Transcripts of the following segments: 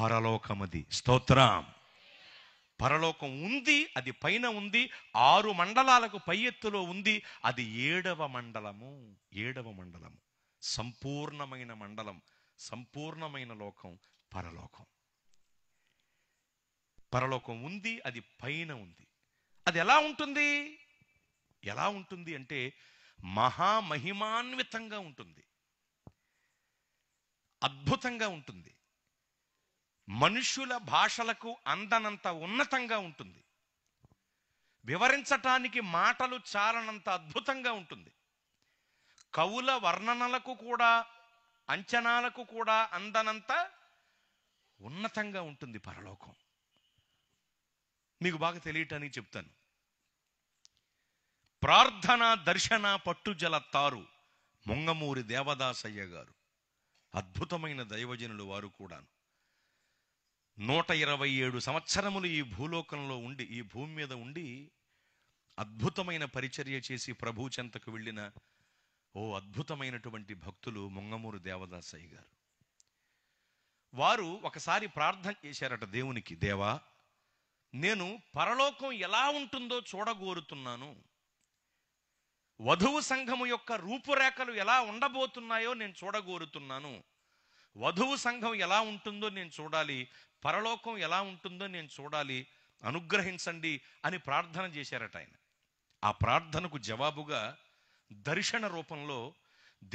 పరలోకమది స్తోత్రం పరలోకం ఉంది అది పైన ఉంది ఆరు మండలాలకు పై ఎత్తులో ఉంది అది ఏడవ మండలము ఏడవ మండలము సంపూర్ణమైన మండలం సంపూర్ణమైన లోకం పరలోకం పరలోకం ఉంది అది పైన ఉంది అది ఎలా ఉంటుంది ఎలా ఉంటుంది అంటే మహామహిమాన్వితంగా ఉంటుంది అద్భుతంగా ఉంటుంది మనుషుల భాషలకు అందనంత ఉన్నతంగా ఉంటుంది వివరించటానికి మాటలు చాలనంత అద్భుతంగా ఉంటుంది కవుల వర్ణనలకు కూడా అంచనాలకు కూడా అందనంత ఉన్నతంగా ఉంటుంది పరలోకం మీకు బాగా తెలియటానికి చెప్తాను ప్రార్థన దర్శన పట్టుజల తారు ముంగమూరి దేవదాసయ్య గారు అద్భుతమైన దైవజనులు వారు కూడాను నూట ఇరవై ఏడు సంవత్సరములు ఈ భూలోకంలో ఉండి ఈ భూమి మీద ఉండి అద్భుతమైన పరిచర్య చేసి ప్రభు చెంతకు వెళ్ళిన ఓ అద్భుతమైనటువంటి భక్తులు ముంగమూరు దేవదాసయ్య గారు వారు ఒకసారి ప్రార్థన చేశారట దేవునికి దేవా నేను పరలోకం ఎలా ఉంటుందో చూడగోరుతున్నాను వధువు సంఘము యొక్క రూపురేఖలు ఎలా ఉండబోతున్నాయో నేను చూడగోరుతున్నాను వధువు సంఘం ఎలా ఉంటుందో నేను చూడాలి పరలోకం ఎలా ఉంటుందో నేను చూడాలి అనుగ్రహించండి అని ప్రార్థన చేశారట ఆయన ఆ ప్రార్థనకు జవాబుగా దర్శన రూపంలో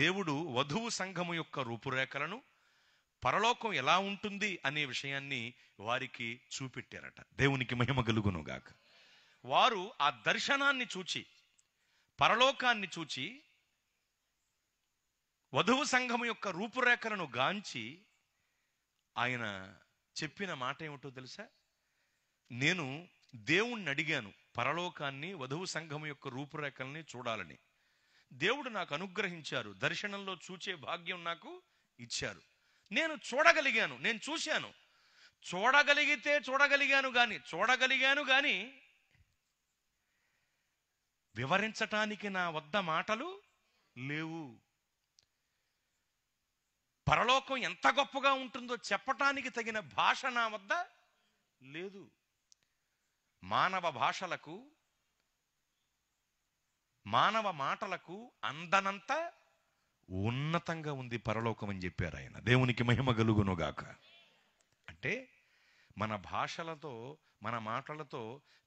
దేవుడు వధువు సంఘము యొక్క రూపురేఖలను పరలోకం ఎలా ఉంటుంది అనే విషయాన్ని వారికి చూపెట్టారట దేవునికి మహిమ కలుగునుగాక వారు ఆ దర్శనాన్ని చూచి పరలోకాన్ని చూచి వధువు సంఘము యొక్క రూపురేఖలను గాంచి ఆయన చెప్పిన మాట ఏమిటో తెలుసా నేను దేవుణ్ణి అడిగాను పరలోకాన్ని వధువు సంఘం యొక్క రూపురేఖల్ని చూడాలని దేవుడు నాకు అనుగ్రహించారు దర్శనంలో చూచే భాగ్యం నాకు ఇచ్చారు నేను చూడగలిగాను నేను చూశాను చూడగలిగితే చూడగలిగాను కానీ చూడగలిగాను కానీ వివరించటానికి నా వద్ద మాటలు లేవు పరలోకం ఎంత గొప్పగా ఉంటుందో చెప్పటానికి తగిన భాష నా వద్ద లేదు మానవ భాషలకు మానవ మాటలకు అందనంత ఉన్నతంగా ఉంది పరలోకం అని చెప్పారు ఆయన దేవునికి మహిమ గలుగునుగాక అంటే మన భాషలతో మన మాటలతో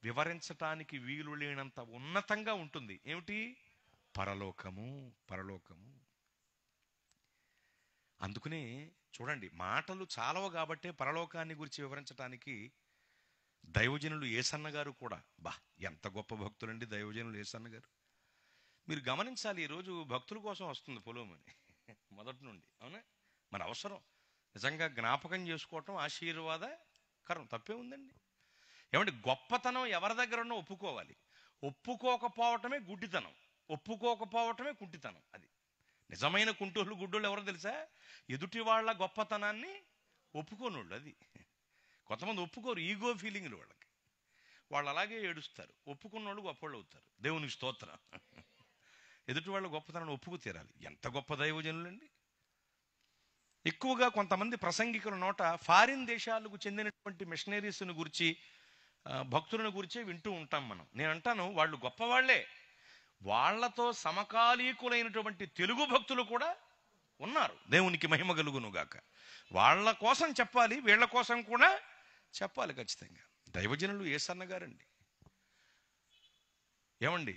వివరించటానికి వీలు లేనంత ఉన్నతంగా ఉంటుంది ఏమిటి పరలోకము పరలోకము అందుకనే చూడండి మాటలు చాలవ కాబట్టే పరలోకాన్ని గురించి వివరించడానికి దైవజనులు ఏసన్న గారు కూడా బా ఎంత గొప్ప భక్తులండి దైవజనులు ఏసన్న గారు మీరు గమనించాలి ఈరోజు భక్తుల కోసం వస్తుంది పొలోమని మొదటి నుండి అవునా మన అవసరం నిజంగా జ్ఞాపకం చేసుకోవటం ఆశీర్వాద కరం తప్పే ఉందండి ఏమంటే గొప్పతనం ఎవరి దగ్గర ఉన్నా ఒప్పుకోవాలి ఒప్పుకోకపోవటమే గుడ్డితనం ఒప్పుకోకపోవటమే కుంటితనం అది నిజమైన కుంటోళ్ళు గుడ్డోళ్ళు ఎవరో తెలుసా ఎదుటి వాళ్ళ గొప్పతనాన్ని ఒప్పుకోనోళ్ళు అది కొంతమంది ఒప్పుకోరు ఈగో ఫీలింగ్లు వాళ్ళకి వాళ్ళు అలాగే ఏడుస్తారు ఒప్పుకున్నోళ్ళు గొప్పవాళ్ళు అవుతారు దేవునికి స్తోత్రం ఎదుటి వాళ్ళ గొప్పతనాన్ని ఒప్పుకు తీరాలి ఎంత గొప్ప దైవజనులండి ఎక్కువగా కొంతమంది ప్రసంగికుల నోట ఫారిన్ దేశాలకు చెందినటువంటి మిషనరీస్ను గురించి భక్తులను గురించే వింటూ ఉంటాం మనం నేను అంటాను వాళ్ళు గొప్పవాళ్లే వాళ్లతో సమకాలీకులైనటువంటి తెలుగు భక్తులు కూడా ఉన్నారు దేవునికి మహిమ గలుగునుగాక వాళ్ళ కోసం చెప్పాలి వీళ్ళ కోసం కూడా చెప్పాలి ఖచ్చితంగా దైవజనులు ఏ సన్నగారండి ఏమండి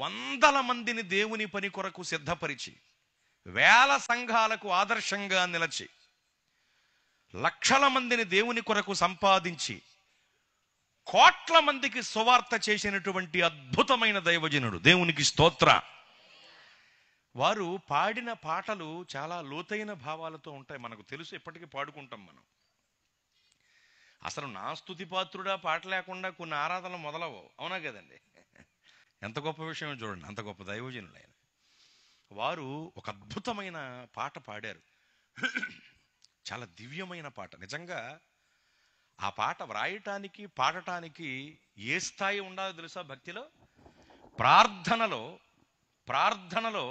వందల మందిని దేవుని పని కొరకు సిద్ధపరిచి వేల సంఘాలకు ఆదర్శంగా నిలచి లక్షల మందిని దేవుని కొరకు సంపాదించి కోట్ల మందికి సువార్త చేసినటువంటి అద్భుతమైన దైవజనుడు దేవునికి స్తోత్ర వారు పాడిన పాటలు చాలా లోతైన భావాలతో ఉంటాయి మనకు తెలుసు ఇప్పటికీ పాడుకుంటాం మనం అసలు నా స్థుతి పాత్రుడా పాట లేకుండా కొన్ని ఆరాధనలు మొదలవు అవునా కదండి ఎంత గొప్ప విషయం చూడండి అంత గొప్ప దైవజనుడు ఆయన వారు ఒక అద్భుతమైన పాట పాడారు చాలా దివ్యమైన పాట నిజంగా ఆ పాట వ్రాయటానికి పాడటానికి ఏ స్థాయి ఉండాలో తెలుసా భక్తిలో ప్రార్థనలో ప్రార్థనలో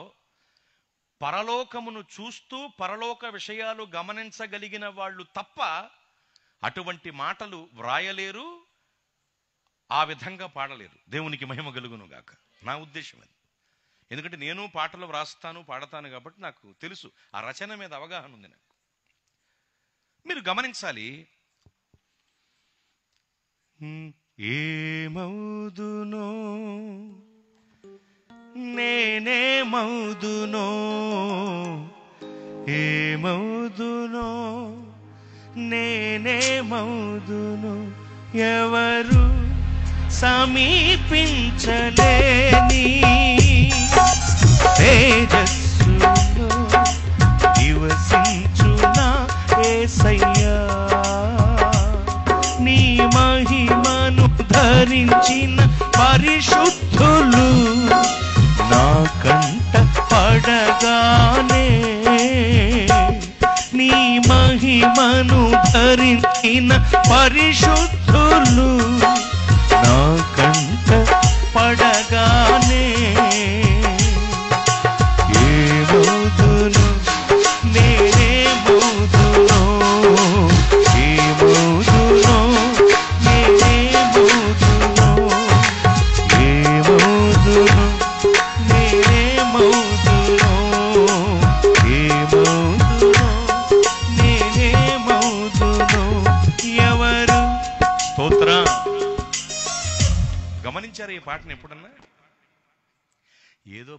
పరలోకమును చూస్తూ పరలోక విషయాలు గమనించగలిగిన వాళ్ళు తప్ప అటువంటి మాటలు వ్రాయలేరు ఆ విధంగా పాడలేరు దేవునికి మహిమ కలుగును గాక నా ఉద్దేశం అది ఎందుకంటే నేను పాటలు వ్రాస్తాను పాడతాను కాబట్టి నాకు తెలుసు ఆ రచన మీద అవగాహన ఉంది నాకు మీరు గమనించాలి ఏమవుదునో నేనే మౌదునో ఏమౌదునో నేనే మౌదును ఎవరు సమీపించలేని తేజస్ ధరించిన పరిశుద్ధులు నా కంట పడగానే నీ మహిమను ధరించిన పరిశుద్ధులు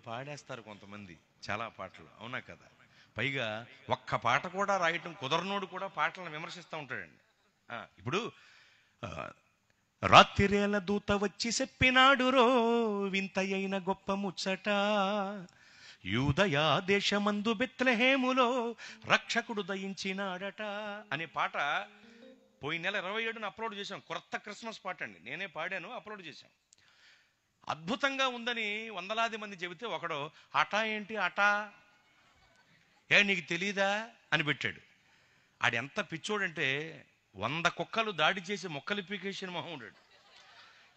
పాడేస్తారు కొంతమంది చాలా పాటలు అవునా కదా పైగా ఒక్క పాట కూడా రాయటం కుదరనోడు కూడా పాటలను విమర్శిస్తూ ఉంటాడండి ఇప్పుడు రాత్రిరేల దూత వచ్చి చెప్పినాడు రో వింత అయిన గొప్ప ముచ్చట యూదయా దేశమందు బెత్లహేములో రక్షకుడు దయించినాడట అనే పాట పోయిన నెల ఇరవై ఏడున అప్లోడ్ చేశాం కొత్త క్రిస్మస్ పాట అండి నేనే పాడాను అప్లోడ్ చేశాను అద్భుతంగా ఉందని వందలాది మంది చెబితే ఒకడు అటా ఏంటి అటా ఏ నీకు తెలీదా అని పెట్టాడు ఆడు ఎంత పిచ్చోడంటే వంద కుక్కలు దాడి చేసి మొహం మహముడాడు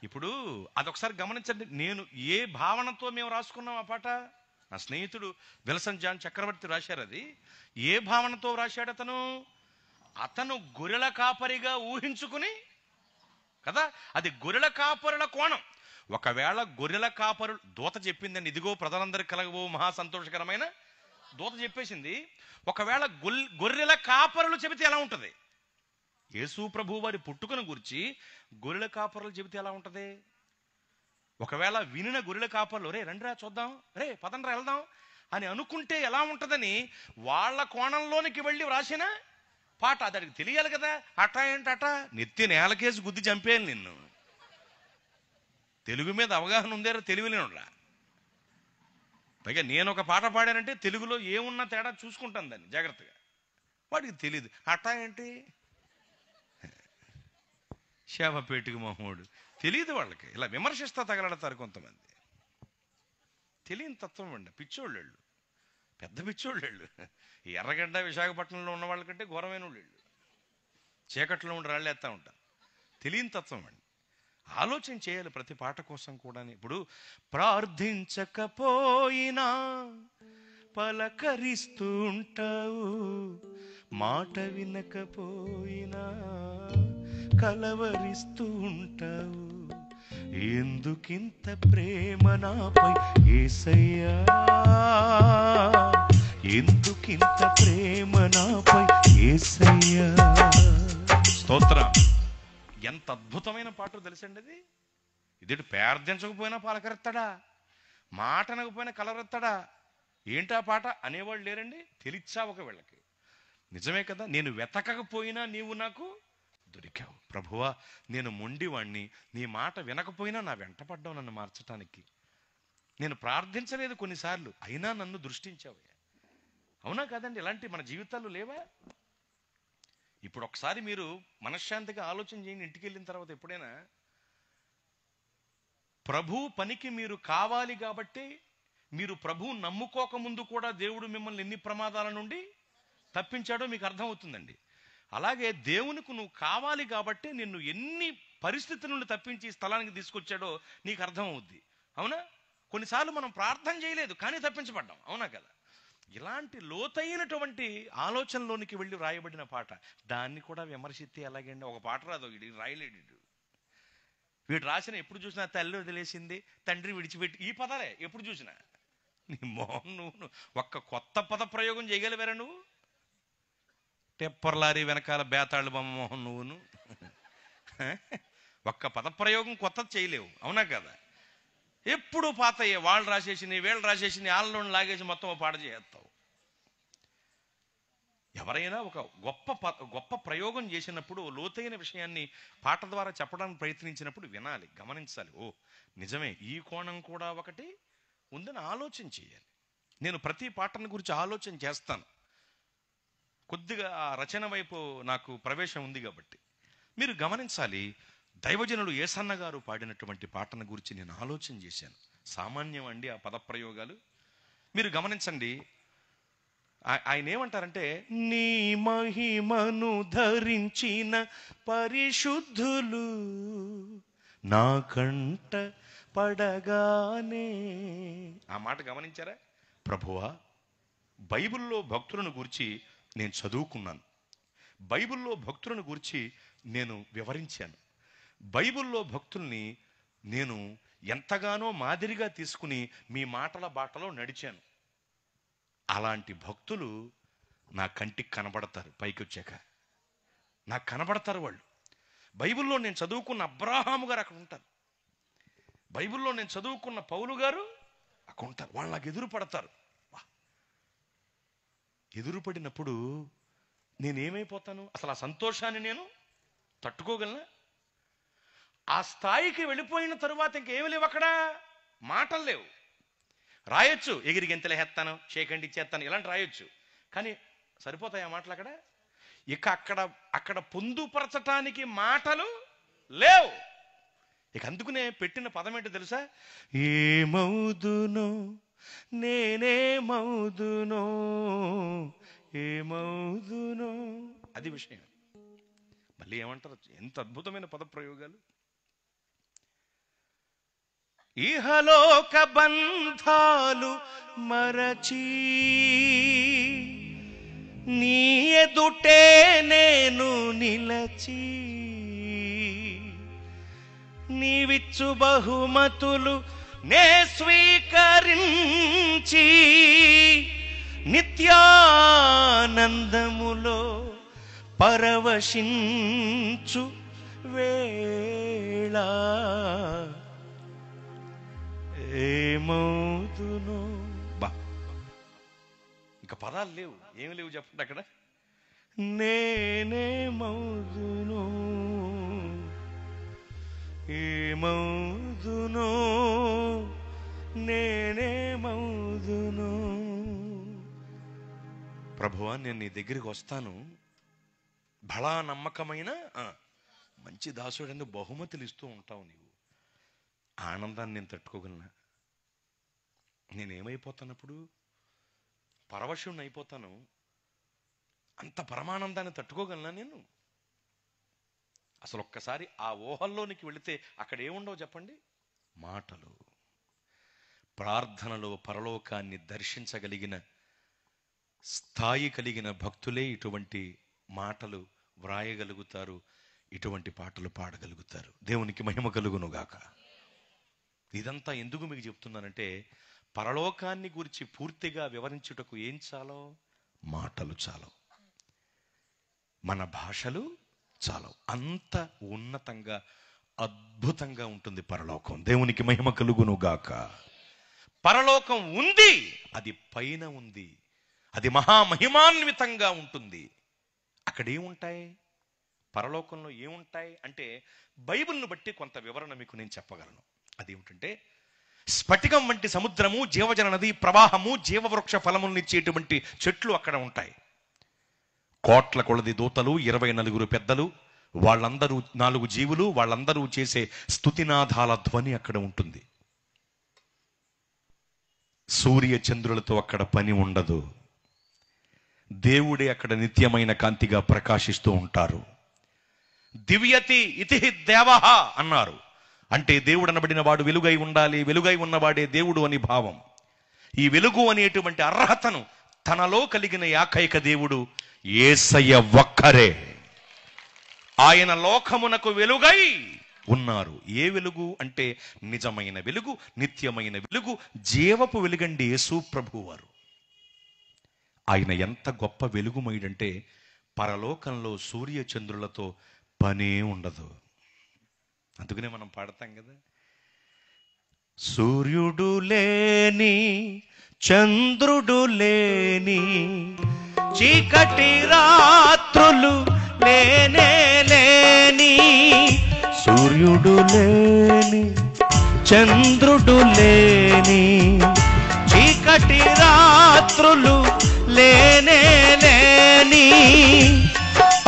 ఇప్పుడు అదొకసారి గమనించండి నేను ఏ భావనతో మేము రాసుకున్నాం ఆ పాట నా స్నేహితుడు విలసన్ జాన్ చక్రవర్తి రాశారు అది ఏ భావనతో రాశాడు అతను అతను గొర్రెల కాపరిగా ఊహించుకుని కదా అది గొర్రెల కాపరుల కోణం ఒకవేళ గొర్రెల కాపరు దూత చెప్పిందని ఇదిగో ప్రజలందరికి కలగబో మహా సంతోషకరమైన దూత చెప్పేసింది ఒకవేళ గొర్రెల కాపరులు చెబితే ఎలా ఉంటుంది యేసు ప్రభు వారి పుట్టుకను గురించి గొర్రెల కాపరులు చెబితే ఎలా ఉంటుంది ఒకవేళ వినిన గొర్రెల కాపర్లు రే రండిరా చూద్దాం రే పదండ్రా వెళ్దాం అని అనుకుంటే ఎలా ఉంటుందని వాళ్ళ కోణంలోనికి వెళ్ళి వ్రాసిన పాట అతడికి తెలియాలి కదా అట ఏంటట నెత్తి నేలకేసి గుద్ది చంపేయాలి నిన్ను తెలుగు మీద అవగాహన ఉందేరా తెలివిలేనురా పైగా నేను ఒక పాట పాడానంటే తెలుగులో ఏమున్నా తేడా చూసుకుంటాను దాన్ని జాగ్రత్తగా వాడికి తెలియదు అట్టా ఏంటి శాపపేటికి మహోడు తెలియదు వాళ్ళకి ఇలా విమర్శిస్తా తగలడతారు కొంతమంది తెలియని తత్వం అండి పిచ్చోళ్ళు పెద్ద పిచ్చోళ్ళు ఎర్రగడ్డ విశాఖపట్నంలో ఉన్న వాళ్ళకంటే ఘోరమైన వాళ్ళు చీకట్లో ఉండి రాళ్ళేస్తూ ఉంటారు తెలియని తత్వం అండి ఆలోచన చేయాలి ప్రతి పాట కోసం కూడా ఇప్పుడు ప్రార్థించకపోయినా పలకరిస్తూ ఉంటావు మాట వినకపోయినా కలవరిస్తూ ఉంటావు ఎందుకింత ప్రేమ నాపై ఏసయ్యా ఎందుకింత ప్రేమ నాపై ఏసయ్యా స్తోత్ర ఎంత అద్భుతమైన పాట తెలుసండి అది ఇదేంటి పేర్థించకపోయినా పలకరెత్తాడా మాట అనకపోయినా కలరెత్తాడా ఏంటా పాట అనేవాళ్ళు లేరండి తెలిచా ఒక వీళ్ళకి నిజమే కదా నేను వెతకకపోయినా నీవు నాకు దొరికావు ప్రభువా నేను మొండివాణ్ణి నీ మాట వినకపోయినా నా వెంటపడ్డావు నన్ను మార్చటానికి నేను ప్రార్థించలేదు కొన్నిసార్లు అయినా నన్ను దృష్టించావు అవునా కదండి ఇలాంటి మన జీవితాలు లేవా ఇప్పుడు ఒకసారి మీరు మనశ్శాంతిగా ఆలోచన చేయండి ఇంటికి వెళ్ళిన తర్వాత ఎప్పుడైనా ప్రభు పనికి మీరు కావాలి కాబట్టి మీరు ప్రభు నమ్ముకోకముందు కూడా దేవుడు మిమ్మల్ని ఎన్ని ప్రమాదాల నుండి తప్పించాడో మీకు అర్థమవుతుందండి అలాగే దేవునికి నువ్వు కావాలి కాబట్టి నిన్ను ఎన్ని పరిస్థితుల నుండి తప్పించి స్థలానికి తీసుకొచ్చాడో నీకు అర్థమవుద్ది అవునా కొన్నిసార్లు మనం ప్రార్థన చేయలేదు కానీ తప్పించబడ్డాం అవునా కదా ఇలాంటి లోతైనటువంటి ఆలోచనలోనికి వెళ్ళి రాయబడిన పాట దాన్ని కూడా విమర్శిస్తే ఎలాగండి ఒక పాట రాదు వీడు రాయలేడు వీడు రాసిన ఎప్పుడు చూసినా తల్లి వదిలేసింది తండ్రి విడిచిపెట్టి ఈ పదాలే ఎప్పుడు చూసినా నీ మోహన్ నువ్వు ఒక్క కొత్త పద ప్రయోగం చేయగలివారా నువ్వు టెప్పర్ వెనకాల బేతాళ్ళు బొమ్మ మోహన్ నువ్వును ఒక్క పద ప్రయోగం కొత్త చేయలేవు అవునా కదా ఎప్పుడు పాతయ్యే వాళ్ళు వేళ్ళు రాసేసి నీ ఆళ్ళలోని లాగేసి మొత్తం పాట చేస్తావు ఎవరైనా ఒక గొప్ప గొప్ప ప్రయోగం చేసినప్పుడు లోతైన విషయాన్ని పాట ద్వారా చెప్పడానికి ప్రయత్నించినప్పుడు వినాలి గమనించాలి ఓ నిజమే ఈ కోణం కూడా ఒకటి ఉందని ఆలోచన చేయాలి నేను ప్రతి పాటను గురించి ఆలోచన చేస్తాను కొద్దిగా ఆ రచన వైపు నాకు ప్రవేశం ఉంది కాబట్టి మీరు గమనించాలి దైవజనులు ఏసన్న గారు పాడినటువంటి పాటను గురించి నేను ఆలోచన చేశాను సామాన్యం అండి ఆ పదప్రయోగాలు మీరు గమనించండి ఆయన ఏమంటారంటే నీ మహిమను ధరించిన పరిశుద్ధులు నా కంట పడగానే ఆ మాట గమనించారా ప్రభువా బైబిల్లో భక్తులను గురించి నేను చదువుకున్నాను బైబిల్లో భక్తులను గురించి నేను వివరించాను బైబిల్లో భక్తుల్ని నేను ఎంతగానో మాదిరిగా తీసుకుని మీ మాటల బాటలో నడిచాను అలాంటి భక్తులు నా కంటికి కనబడతారు పైకి వచ్చాక నాకు కనబడతారు వాళ్ళు బైబిల్లో నేను చదువుకున్న అబ్రాహాము గారు అక్కడ ఉంటారు బైబిల్లో నేను చదువుకున్న పౌలు గారు అక్కడ ఉంటారు వాళ్ళు నాకు ఎదురు పడతారు ఎదురు పడినప్పుడు నేనేమైపోతాను అసలు ఆ సంతోషాన్ని నేను తట్టుకోగలనా ఆ స్థాయికి వెళ్ళిపోయిన తరువాత ఇంకేమి లేవు అక్కడ మాటలు లేవు రాయొచ్చు ఎగిరి గెంతలు హెత్తాను షేకండి చేస్తాను ఇలాంటి రాయొచ్చు కానీ సరిపోతాయి ఆ మాటలు అక్కడ ఇక అక్కడ అక్కడ పొందుపరచటానికి మాటలు లేవు ఇక అందుకునే పెట్టిన పదం ఏంటో తెలుసా ఏమవుదును నేనేమవుదును ఏమవుదును అది విషయం మళ్ళీ ఏమంటారు ఎంత అద్భుతమైన పద ప్రయోగాలు ఇహలోక బంధాలు మరచి నీ ఎదుటే నేను నిలచి నీవిచ్చు బహుమతులు నే స్వీకరించి నిత్యానందములో పరవశించు వేళ ఏమవుతును బా ఇంకా పదాలు లేవు ఏమి లేవు చెప్పండి అక్కడ నేనేమవుదును ఏమవుదును నేనేమవుదును ప్రభువా నేను నీ దగ్గరికి వస్తాను బళా నమ్మకమైన మంచి దాసుడని బహుమతులు ఇస్తూ ఉంటావు నీవు ఆనందాన్ని నేను తట్టుకోగలనా నేనేమైపోతానప్పుడు పరవశుణ్ణి అయిపోతాను అంత పరమానందాన్ని తట్టుకోగలనా నేను అసలు ఒక్కసారి ఆ ఊహల్లోనికి వెళితే అక్కడ ఏముండవు చెప్పండి మాటలు ప్రార్థనలో పరలోకాన్ని దర్శించగలిగిన స్థాయి కలిగిన భక్తులే ఇటువంటి మాటలు వ్రాయగలుగుతారు ఇటువంటి పాటలు పాడగలుగుతారు దేవునికి మహిమ కలుగునుగాక ఇదంతా ఎందుకు మీకు చెప్తున్నానంటే పరలోకాన్ని గురించి పూర్తిగా వివరించుటకు ఏం చాలో మాటలు చాలవు మన భాషలు చాలవు అంత ఉన్నతంగా అద్భుతంగా ఉంటుంది పరలోకం దేవునికి మహిమ కలుగును గాక పరలోకం ఉంది అది పైన ఉంది అది మహామహిమాన్వితంగా ఉంటుంది అక్కడ ఏముంటాయి పరలోకంలో ఏముంటాయి అంటే బైబిల్ను బట్టి కొంత వివరణ మీకు నేను చెప్పగలను అదేమిటంటే స్ఫటికం వంటి సముద్రము జీవజల నది ప్రవాహము జీవవృక్ష ఫలములనిచ్చేటువంటి చెట్లు అక్కడ ఉంటాయి కోట్ల కొలది దూతలు ఇరవై నలుగురు పెద్దలు వాళ్ళందరూ నాలుగు జీవులు వాళ్ళందరూ చేసే స్థుతినాథాల ధ్వని అక్కడ ఉంటుంది సూర్య చంద్రులతో అక్కడ పని ఉండదు దేవుడే అక్కడ నిత్యమైన కాంతిగా ప్రకాశిస్తూ ఉంటారు దివ్యతి ఇతి దేవ అన్నారు అంటే దేవుడు అనబడిన వాడు వెలుగై ఉండాలి వెలుగై ఉన్నవాడే దేవుడు అని భావం ఈ వెలుగు అనేటువంటి అర్హతను తనలో కలిగిన ఏకైక దేవుడు ఏసయ్య ఒక్కరే ఆయన లోకమునకు వెలుగై ఉన్నారు ఏ వెలుగు అంటే నిజమైన వెలుగు నిత్యమైన వెలుగు జీవపు వెలుగండి యేసు ప్రభువారు ఆయన ఎంత గొప్ప వెలుగుమయుడంటే పరలోకంలో సూర్యచంద్రులతో పనే ఉండదు అందుకనే మనం పాడతాం కదా సూర్యుడు లేని చంద్రుడు లేని చీకటి రాత్రులు లేనే లేని సూర్యుడు లేని చంద్రుడు లేని చీకటి రాత్రులు లేనే లేని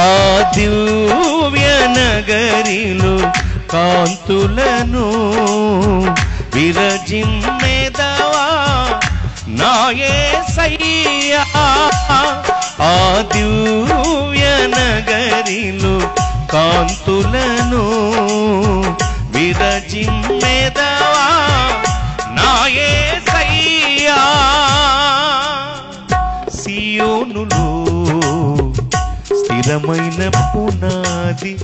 ఆదివ్య నగరిలో కాంతులను విరజిమ్మెదవా నాయే సయ్యా ఆ దివ్య నగరిలో కాంతులను విరజిమ్మెదవా నాయే సయ్యా సియోనులు స్థిరమైన పునాది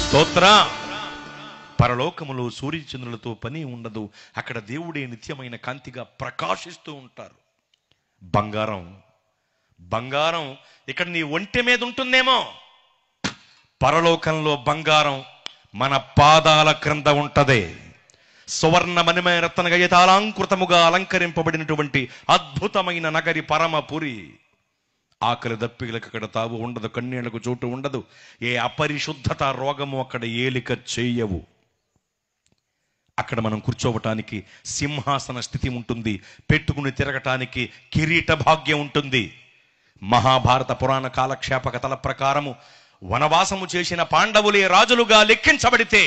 స్తోత్ర పరలోకములు సూర్యచంద్రులతో పని ఉండదు అక్కడ దేవుడే నిత్యమైన కాంతిగా ప్రకాశిస్తూ ఉంటారు బంగారం బంగారం ఇక్కడ నీ ఒంటి మీద ఉంటుందేమో పరలోకంలో బంగారం మన పాదాల క్రింద ఉంటదే సువర్ణమణిమయ రత్నగయతాలంకృతముగా అలంకరింపబడినటువంటి అద్భుతమైన నగరి పరమపురి ఆకలి దప్పికలకు అక్కడ తావు ఉండదు కన్నీళ్లకు చోటు ఉండదు ఏ అపరిశుద్ధత రోగము అక్కడ ఏలిక చేయవు అక్కడ మనం కూర్చోవటానికి సింహాసన స్థితి ఉంటుంది పెట్టుకుని తిరగటానికి కిరీట భాగ్యం ఉంటుంది మహాభారత పురాణ కాలక్షేప కథల ప్రకారము వనవాసము చేసిన పాండవులే రాజులుగా లెక్కించబడితే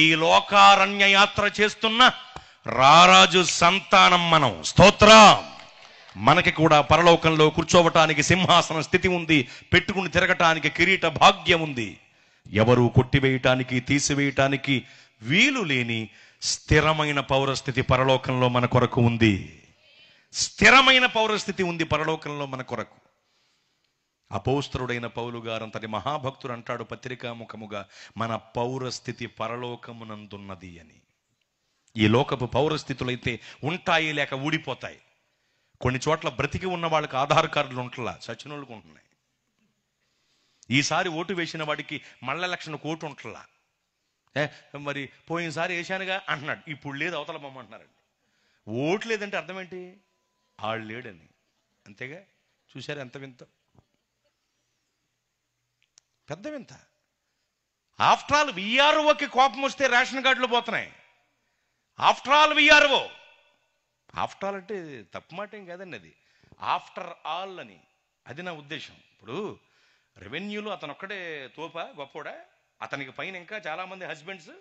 ఈ లోకారణ్య యాత్ర చేస్తున్న రారాజు సంతానం మనం స్తోత్రం మనకి కూడా పరలోకంలో కూర్చోవటానికి సింహాసన స్థితి ఉంది పెట్టుకుని తిరగటానికి కిరీట భాగ్యం ఉంది ఎవరు కొట్టివేయటానికి తీసివేయటానికి వీలు లేని స్థిరమైన పౌరస్థితి పరలోకంలో మన కొరకు ఉంది స్థిరమైన పౌరస్థితి ఉంది పరలోకంలో మన కొరకు అపౌస్త్రుడైన పౌలు అంతటి మహాభక్తుడు అంటాడు పత్రికాముఖముగా మన పౌరస్థితి పరలోకమునందున్నది అని ఈ లోకపు పౌరస్థితులైతే ఉంటాయి లేక ఊడిపోతాయి కొన్ని చోట్ల బ్రతికి ఉన్న వాళ్ళకి ఆధార్ కార్డులు ఉంటలా సచినోళ్ళకు ఉంటున్నాయి ఈసారి ఓటు వేసిన వాడికి మళ్ళ లక్షణ కోటు ఉంటలా ఏ మరి పోయినసారి వేశానుగా అంటున్నాడు ఇప్పుడు లేదు అవతల బొమ్మ అంటున్నారండి ఓటు లేదంటే అర్థమేంటి ఆడు లేడని అంతేగా చూశారు ఎంత వింత పెద్ద వింత ఆఫ్టర్ ఆల్ విఆర్ఓకి కోపం వస్తే రేషన్ కార్డులు పోతున్నాయి after all VRO after all అంటే తప్పు మాట ఏం కాదండి అది ఆఫ్టర్ ఆల్ అని అది నా ఉద్దేశం ఇప్పుడు రెవెన్యూలో అతను ఒక్కడే తోప గొప్పోడా అతనికి పైన ఇంకా చాలామంది హస్బెండ్స్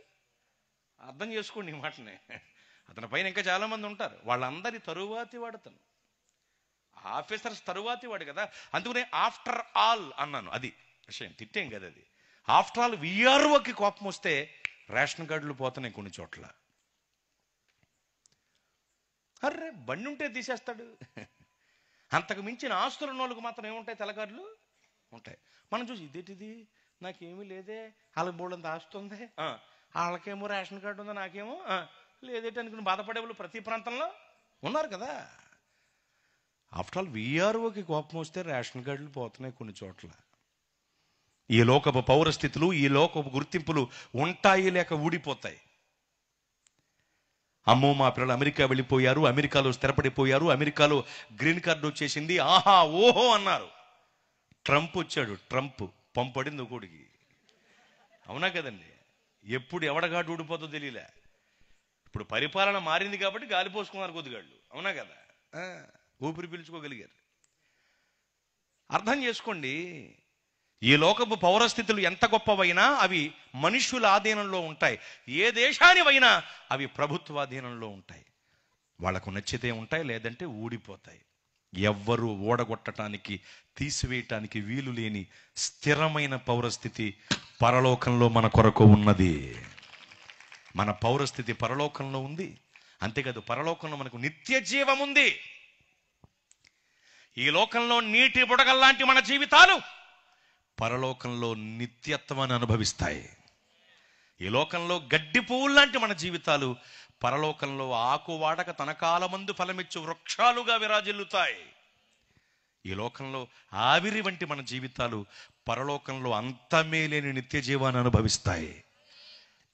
అర్థం చేసుకోండి ఈ మాటని అతని పైన ఇంకా చాలామంది ఉంటారు వాళ్ళందరి తరువాతి వాడు అతను ఆఫీసర్స్ తరువాతి వాడు కదా అందుకనే ఆఫ్టర్ ఆల్ అన్నాను అది విషయం తిట్టేం కదా అది ఆఫ్టర్ ఆల్ విఆర్ఓకి కోపం వస్తే రేషన్ కార్డులు పోతున్నాయి కొన్ని చోట్ల అర్రే బండి ఉంటే తీసేస్తాడు అంతకు మించిన ఆస్తులు ఉన్నోళ్ళకి మాత్రం ఏముంటాయి తెల్లగారులు ఉంటాయి మనం చూసి ఇదేటిది నాకేమీ లేదే వాళ్ళకి బోళ్ళంత ఉంది వాళ్ళకేమో రేషన్ కార్డు ఉందో నాకేమో లేదేటి అనుకుని బాధపడే వాళ్ళు ప్రతి ప్రాంతంలో ఉన్నారు కదా ఆఫ్టర్ ఆల్ వీఆర్ఓకి కోపం వస్తే రేషన్ కార్డులు పోతున్నాయి కొన్ని చోట్ల ఈ లోకపు పౌరస్థితులు ఈ లోకపు గుర్తింపులు ఉంటాయి లేక ఊడిపోతాయి అమ్మో మా పిల్లలు అమెరికా వెళ్ళిపోయారు అమెరికాలో స్థిరపడిపోయారు అమెరికాలో గ్రీన్ కార్డు వచ్చేసింది ఆహా ఓహో అన్నారు ట్రంప్ వచ్చాడు ట్రంప్ పంపడింది ఒకడికి అవునా కదండి ఎప్పుడు ఎవడగాడు ఊడిపోతో తెలియలే ఇప్పుడు పరిపాలన మారింది కాబట్టి గాలి పోసుకున్నారు కొద్దిగాళ్ళు అవునా కదా ఊపిరి పీల్చుకోగలిగారు అర్థం చేసుకోండి ఈ లోకపు పౌరస్థితులు ఎంత గొప్పవైనా అవి మనుష్యుల ఆధీనంలో ఉంటాయి ఏ దేశానివైనా అవి ప్రభుత్వ ఆధీనంలో ఉంటాయి వాళ్లకు నచ్చితే ఉంటాయి లేదంటే ఊడిపోతాయి ఎవ్వరూ ఓడగొట్టడానికి తీసివేయటానికి వీలు లేని స్థిరమైన పౌరస్థితి పరలోకంలో మన కొరకు ఉన్నది మన పౌరస్థితి పరలోకంలో ఉంది అంతేకాదు పరలోకంలో మనకు నిత్య జీవం ఉంది ఈ లోకంలో నీటి బుడగల్లాంటి మన జీవితాలు పరలోకంలో నిత్యత్వాన్ని అనుభవిస్తాయి ఈ లోకంలో గడ్డి పువ్వులు లాంటి మన జీవితాలు పరలోకంలో ఆకు వాడక తన కాలమందు ఫలమిచ్చు వృక్షాలుగా విరాజిల్లుతాయి ఈ లోకంలో ఆవిరి వంటి మన జీవితాలు పరలోకంలో అంతమే లేని నిత్య జీవాన్ని అనుభవిస్తాయి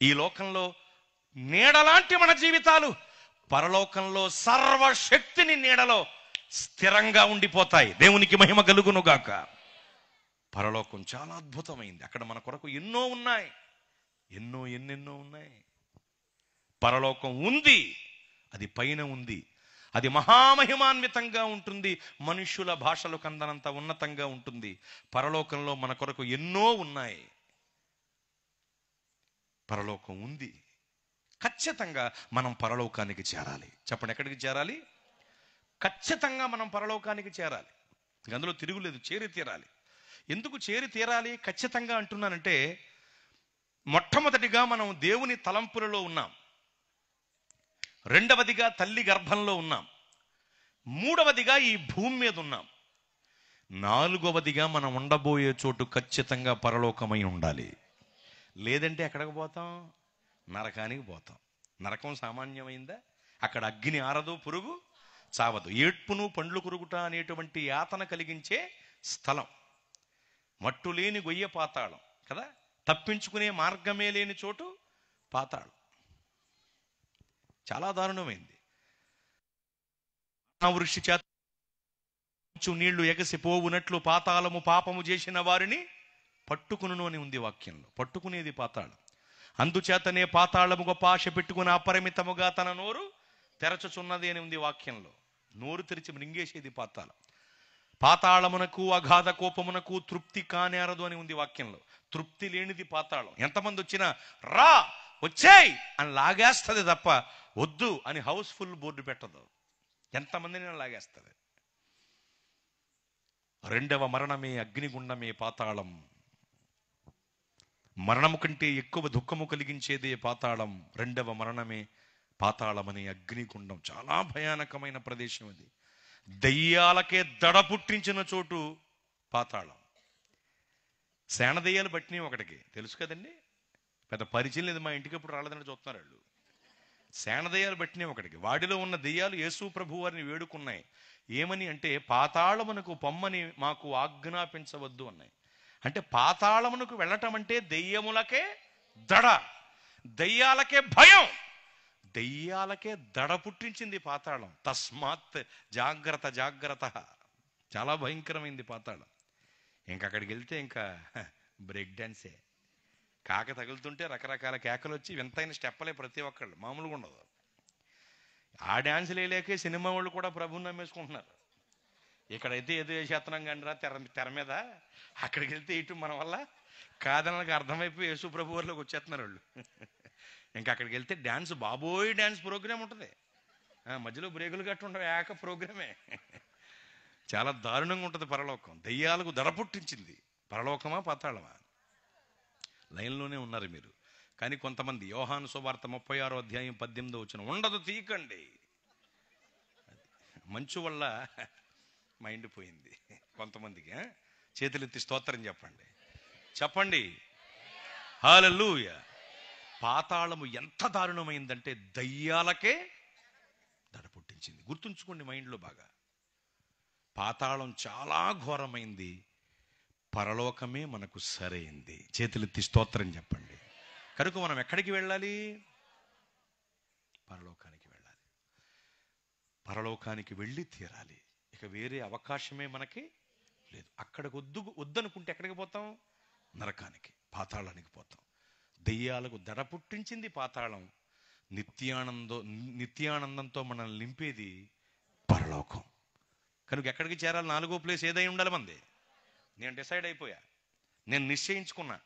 ఈ లోకంలో నీడలాంటి మన జీవితాలు పరలోకంలో సర్వశక్తిని నీడలో స్థిరంగా ఉండిపోతాయి దేవునికి మహిమ కలుగునుగాక గాక పరలోకం చాలా అద్భుతమైంది అక్కడ మన కొరకు ఎన్నో ఉన్నాయి ఎన్నో ఎన్నెన్నో ఉన్నాయి పరలోకం ఉంది అది పైన ఉంది అది మహామహిమాన్వితంగా ఉంటుంది మనుషుల భాషలు కందనంత ఉన్నతంగా ఉంటుంది పరలోకంలో మన కొరకు ఎన్నో ఉన్నాయి పరలోకం ఉంది ఖచ్చితంగా మనం పరలోకానికి చేరాలి చెప్పండి ఎక్కడికి చేరాలి ఖచ్చితంగా మనం పరలోకానికి చేరాలి అందులో తిరుగులేదు చేరి తీరాలి ఎందుకు చేరి తీరాలి ఖచ్చితంగా అంటున్నానంటే మొట్టమొదటిగా మనం దేవుని తలంపులలో ఉన్నాం రెండవదిగా తల్లి గర్భంలో ఉన్నాం మూడవదిగా ఈ భూమి మీద ఉన్నాం నాలుగవదిగా మనం ఉండబోయే చోటు ఖచ్చితంగా పరలోకమై ఉండాలి లేదంటే ఎక్కడికి పోతాం నరకానికి పోతాం నరకం సామాన్యమైందా అక్కడ అగ్ని ఆరదు పురుగు చావదు ఏడ్పును పండ్లు కురుగుట అనేటువంటి యాతన కలిగించే స్థలం మట్టు లేని గొయ్య పాతాళం కదా తప్పించుకునే మార్గమే లేని చోటు పాతాళం చాలా దారుణమైంది వృష్టి చేత నీళ్లు ఎగసిపోవునట్లు పాతాళము పాపము చేసిన వారిని పట్టుకును అని ఉంది వాక్యంలో పట్టుకునేది పాతాళం అందుచేతనే పాతాళము గొప్ప ఆశ పెట్టుకుని అపరిమితముగా తన నోరు తెరచుచున్నది అని ఉంది వాక్యంలో నోరు తెరిచి మృంగేసేది పాతాళం పాతాళమునకు అగాధ కోపమునకు తృప్తి కానేరదు అని ఉంది వాక్యంలో తృప్తి లేనిది పాతాళం ఎంతమంది వచ్చినా రా వచ్చేయ్ అని లాగేస్తుంది తప్ప వద్దు అని హౌస్ఫుల్ బోర్డు పెట్టదు ఎంతమందిని లాగేస్తుంది రెండవ మరణమే అగ్నిగుండమే పాతాళం మరణము కంటే ఎక్కువ దుఃఖము కలిగించేదే పాతాళం రెండవ మరణమే పాతాళమనే అగ్నిగుండం చాలా భయానకమైన ప్రదేశం అది దయ్యాలకే దడ పుట్టించిన చోటు పాతాళం సేన దయ్యాలు పట్టినవి ఒకటికి తెలుసు కదండి పెద్ద పరిచయం లేదు మా ఇంటికి ఎప్పుడు రాలేదని చూస్తున్నారు వాళ్ళు సేన దయ్యాలు పట్టినవి ఒకటికి వాటిలో ఉన్న దయ్యాలు యేసు ప్రభు వారిని వేడుకున్నాయి ఏమని అంటే పాతాళమునకు పొమ్మని మాకు ఆజ్ఞాపించవద్దు అన్నాయి అంటే పాతాళమునకు వెళ్ళటం అంటే దెయ్యములకే దడ దయ్యాలకే భయం దెయ్యాలకే దడ పుట్టించింది పాతాళం తస్మాత్ జాగ్రత్త జాగ్రత్త చాలా భయంకరమైంది పాతాళం ఇంకా అక్కడికి వెళ్తే ఇంకా బ్రేక్ డ్యాన్సే కాక తగులుతుంటే రకరకాల కేకలు వచ్చి వింతైన స్టెప్పలే ప్రతి ఒక్కళ్ళు మామూలుగా ఉండదు ఆ డ్యాన్స్ లేక సినిమా వాళ్ళు కూడా ప్రభుని నమ్మేసుకుంటున్నారు ఇక్కడైతే ఏదో వేసేస్తున్నాం కానీ రా తెర తెర మీద అక్కడికి వెళ్తే ఇటు మన వల్ల కాదనకు అర్థమైపోయి యేసు ప్రభు వాళ్ళకి వచ్చేస్తున్నారు వాళ్ళు ఇంకా అక్కడికి వెళ్తే డ్యాన్స్ బాబోయ్ డ్యాన్స్ ప్రోగ్రామ్ ఉంటుంది మధ్యలో బ్రేకులు గట్టు ఉండవు ఏక ప్రోగ్రామే చాలా దారుణంగా ఉంటుంది పరలోకం దయ్యాలకు ధర పుట్టించింది పరలోకమా పాతాళమా లైన్లోనే ఉన్నారు మీరు కానీ కొంతమంది యోహాను సువార్త ముప్పై ఆరో అధ్యాయం పద్దెనిమిదో వచ్చిన ఉండదు తీయకండి మంచు వల్ల మైండ్ పోయింది కొంతమందికి చేతులెత్తి స్తోత్రం చెప్పండి చెప్పండి హాలూయా పాతాళము ఎంత దారుణమైందంటే దయ్యాలకే దడ పుట్టించింది గుర్తుంచుకోండి మైండ్లో బాగా పాతాళం చాలా ఘోరమైంది పరలోకమే మనకు సరైంది చేతులెత్తి స్తోత్రం చెప్పండి కనుక మనం ఎక్కడికి వెళ్ళాలి పరలోకానికి వెళ్ళాలి పరలోకానికి వెళ్ళి తీరాలి ఇక వేరే అవకాశమే మనకి లేదు అక్కడికి వద్దు వద్దనుకుంటే ఎక్కడికి పోతాం నరకానికి పాతాళానికి పోతాం దెయ్యాలకు ధర పుట్టించింది పాతాళం నిత్యానందో నిత్యానందంతో మనల్ని నింపేది పరలోకం కనుక ఎక్కడికి చేరాలి నాలుగో ప్లేస్ ఏదై ఉండాలి మంది నేను డిసైడ్ అయిపోయా నేను నిశ్చయించుకున్నా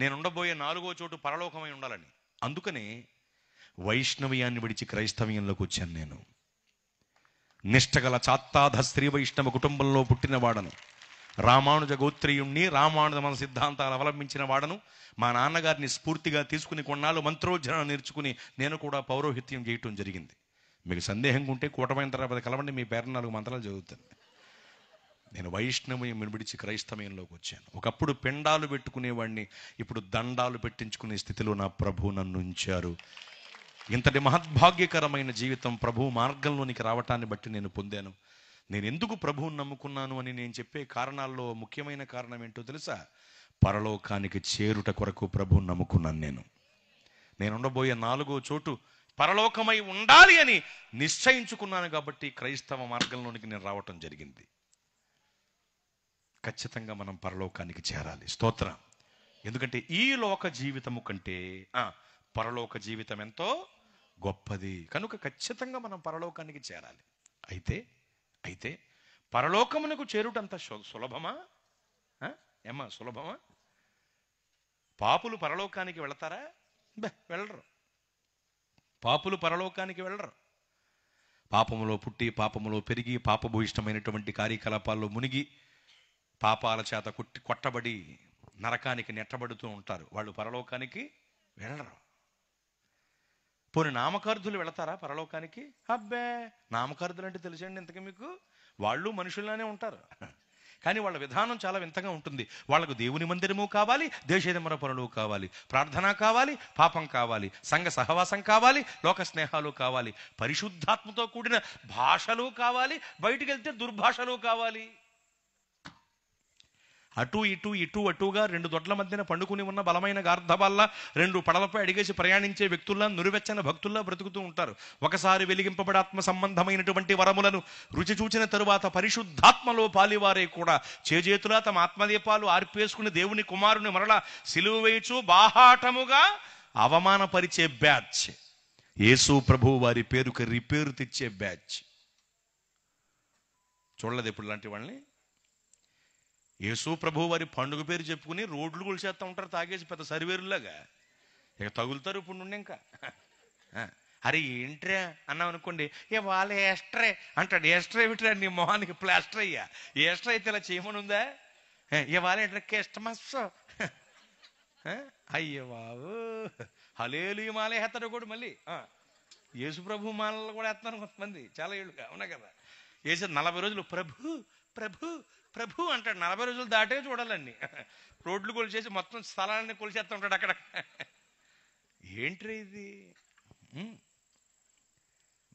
నేను ఉండబోయే నాలుగో చోటు పరలోకమై ఉండాలని అందుకనే వైష్ణవ్యాన్ని విడిచి క్రైస్తవ్యంలోకి వచ్చాను నేను నిష్టగల చాత్తాధ స్త్రీ వైష్ణవ కుటుంబంలో పుట్టినవాడను రామానుజ గోత్రియుణ్ణి రామానుజ మన సిద్ధాంతాలు అవలంబించిన వాడను మా నాన్నగారిని స్ఫూర్తిగా తీసుకుని కొన్నాళ్ళు మంత్రోజ్జన నేర్చుకుని నేను కూడా పౌరోహిత్యం చేయటం జరిగింది మీకు సందేహం ఉంటే కూటమైన తర్వాత కలవండి మీ పేర నాలుగు మంత్రాలు చదువుతుంది నేను వైష్ణవయం విడిచి క్రైస్తవయంలోకి వచ్చాను ఒకప్పుడు పిండాలు పెట్టుకునేవాడిని ఇప్పుడు దండాలు పెట్టించుకునే స్థితిలో నా ప్రభు నన్ను ఉంచారు ఇంతటి మహద్భాగ్యకరమైన జీవితం ప్రభు మార్గంలోనికి రావటాన్ని బట్టి నేను పొందాను నేను ఎందుకు ప్రభువుని నమ్ముకున్నాను అని నేను చెప్పే కారణాల్లో ముఖ్యమైన కారణం ఏంటో తెలుసా పరలోకానికి చేరుట కొరకు ప్రభువుని నమ్ముకున్నాను నేను నేను ఉండబోయే నాలుగో చోటు పరలోకమై ఉండాలి అని నిశ్చయించుకున్నాను కాబట్టి క్రైస్తవ మార్గంలోనికి నేను రావటం జరిగింది ఖచ్చితంగా మనం పరలోకానికి చేరాలి స్తోత్రం ఎందుకంటే ఈ లోక జీవితము కంటే పరలోక జీవితం ఎంతో గొప్పది కనుక ఖచ్చితంగా మనం పరలోకానికి చేరాలి అయితే అయితే పరలోకమునకు చేరుటంత సులభమా ఏమా సులభమా పాపులు పరలోకానికి వెళతారా వెళ్ళరు పాపులు పరలోకానికి వెళ్ళరు పాపములో పుట్టి పాపములో పెరిగి పాపభూ ఇష్టమైనటువంటి కార్యకలాపాల్లో మునిగి పాపాల చేత కొట్టి కొట్టబడి నరకానికి నెట్టబడుతూ ఉంటారు వాళ్ళు పరలోకానికి వెళ్ళరు పోని నామకార్థులు వెళతారా పరలోకానికి అబ్బే నామకార్థులు అంటే తెలిసండి ఇంతకీ మీకు వాళ్ళు మనుషుల్లోనే ఉంటారు కానీ వాళ్ళ విధానం చాలా వింతగా ఉంటుంది వాళ్ళకు దేవుని మందిరము కావాలి దేశదిమర పనులు కావాలి ప్రార్థన కావాలి పాపం కావాలి సంఘ సహవాసం కావాలి లోక స్నేహాలు కావాలి పరిశుద్ధాత్మతో కూడిన భాషలు కావాలి బయటికి వెళ్తే దుర్భాషలు కావాలి అటు ఇటు ఇటు అటుగా రెండు దొడ్ల మధ్యన పండుకుని ఉన్న బలమైన గార్ధబాల్లా రెండు పడలపై అడిగేసి ప్రయాణించే వ్యక్తుల్లా నురివెచ్చన భక్తుల్లా బ్రతుకుతూ ఉంటారు ఒకసారి వెలిగింపబడి ఆత్మ సంబంధమైనటువంటి వరములను రుచి చూచిన తరువాత పరిశుద్ధాత్మలో పాలివారే కూడా చేజేతులా తమ ఆత్మదీపాలు ఆర్పేసుకుని దేవుని కుమారుని మరలా సిలువ వేయచు బాహాటముగా అవమానపరిచే బ్యాచ్ యేసు ప్రభు వారి పేరుకి రిపేరు తెచ్చే బ్యాచ్ చూడలేదు ఇప్పుడు లాంటి వాళ్ళని యేసు ప్రభు వారి పండుగ పేరు చెప్పుకుని రోడ్లు కొలిచేస్తూ ఉంటారు తాగేసి పెద్ద సరివేరులాగా ఇక తగులుతారు ఇప్పుడు నుండి ఇంకా అరే ఏంట్రే అన్నాం అనుకోండి ఏ వాళ్ళ ఎస్ట్రే అంటాడు ఎస్ట్రా ఏమిట్రా నీ మొహానికి ప్లాస్టర్ అయ్యా ఎస్ట్రా అయితే ఇలా చేయమని ఉందా ఏ వాళ్ళ ఏంట్రా కెస్టమస్ అయ్యే బాబు హలేలు మాలే వేస్తాడు కూడా మళ్ళీ ప్రభు మాలలు కూడా వేస్తున్నారు కొంతమంది చాలా ఏళ్ళుగా అవునా కదా వేసేది నలభై రోజులు ప్రభు ప్రభు ప్రభు అంటాడు నలభై రోజులు దాటే చూడాలండి రోడ్లు కొలిచేసి మొత్తం స్థలాన్ని కొలిచేస్తుంటాడు ఉంటాడు అక్కడ ఏంట్రీ ఇది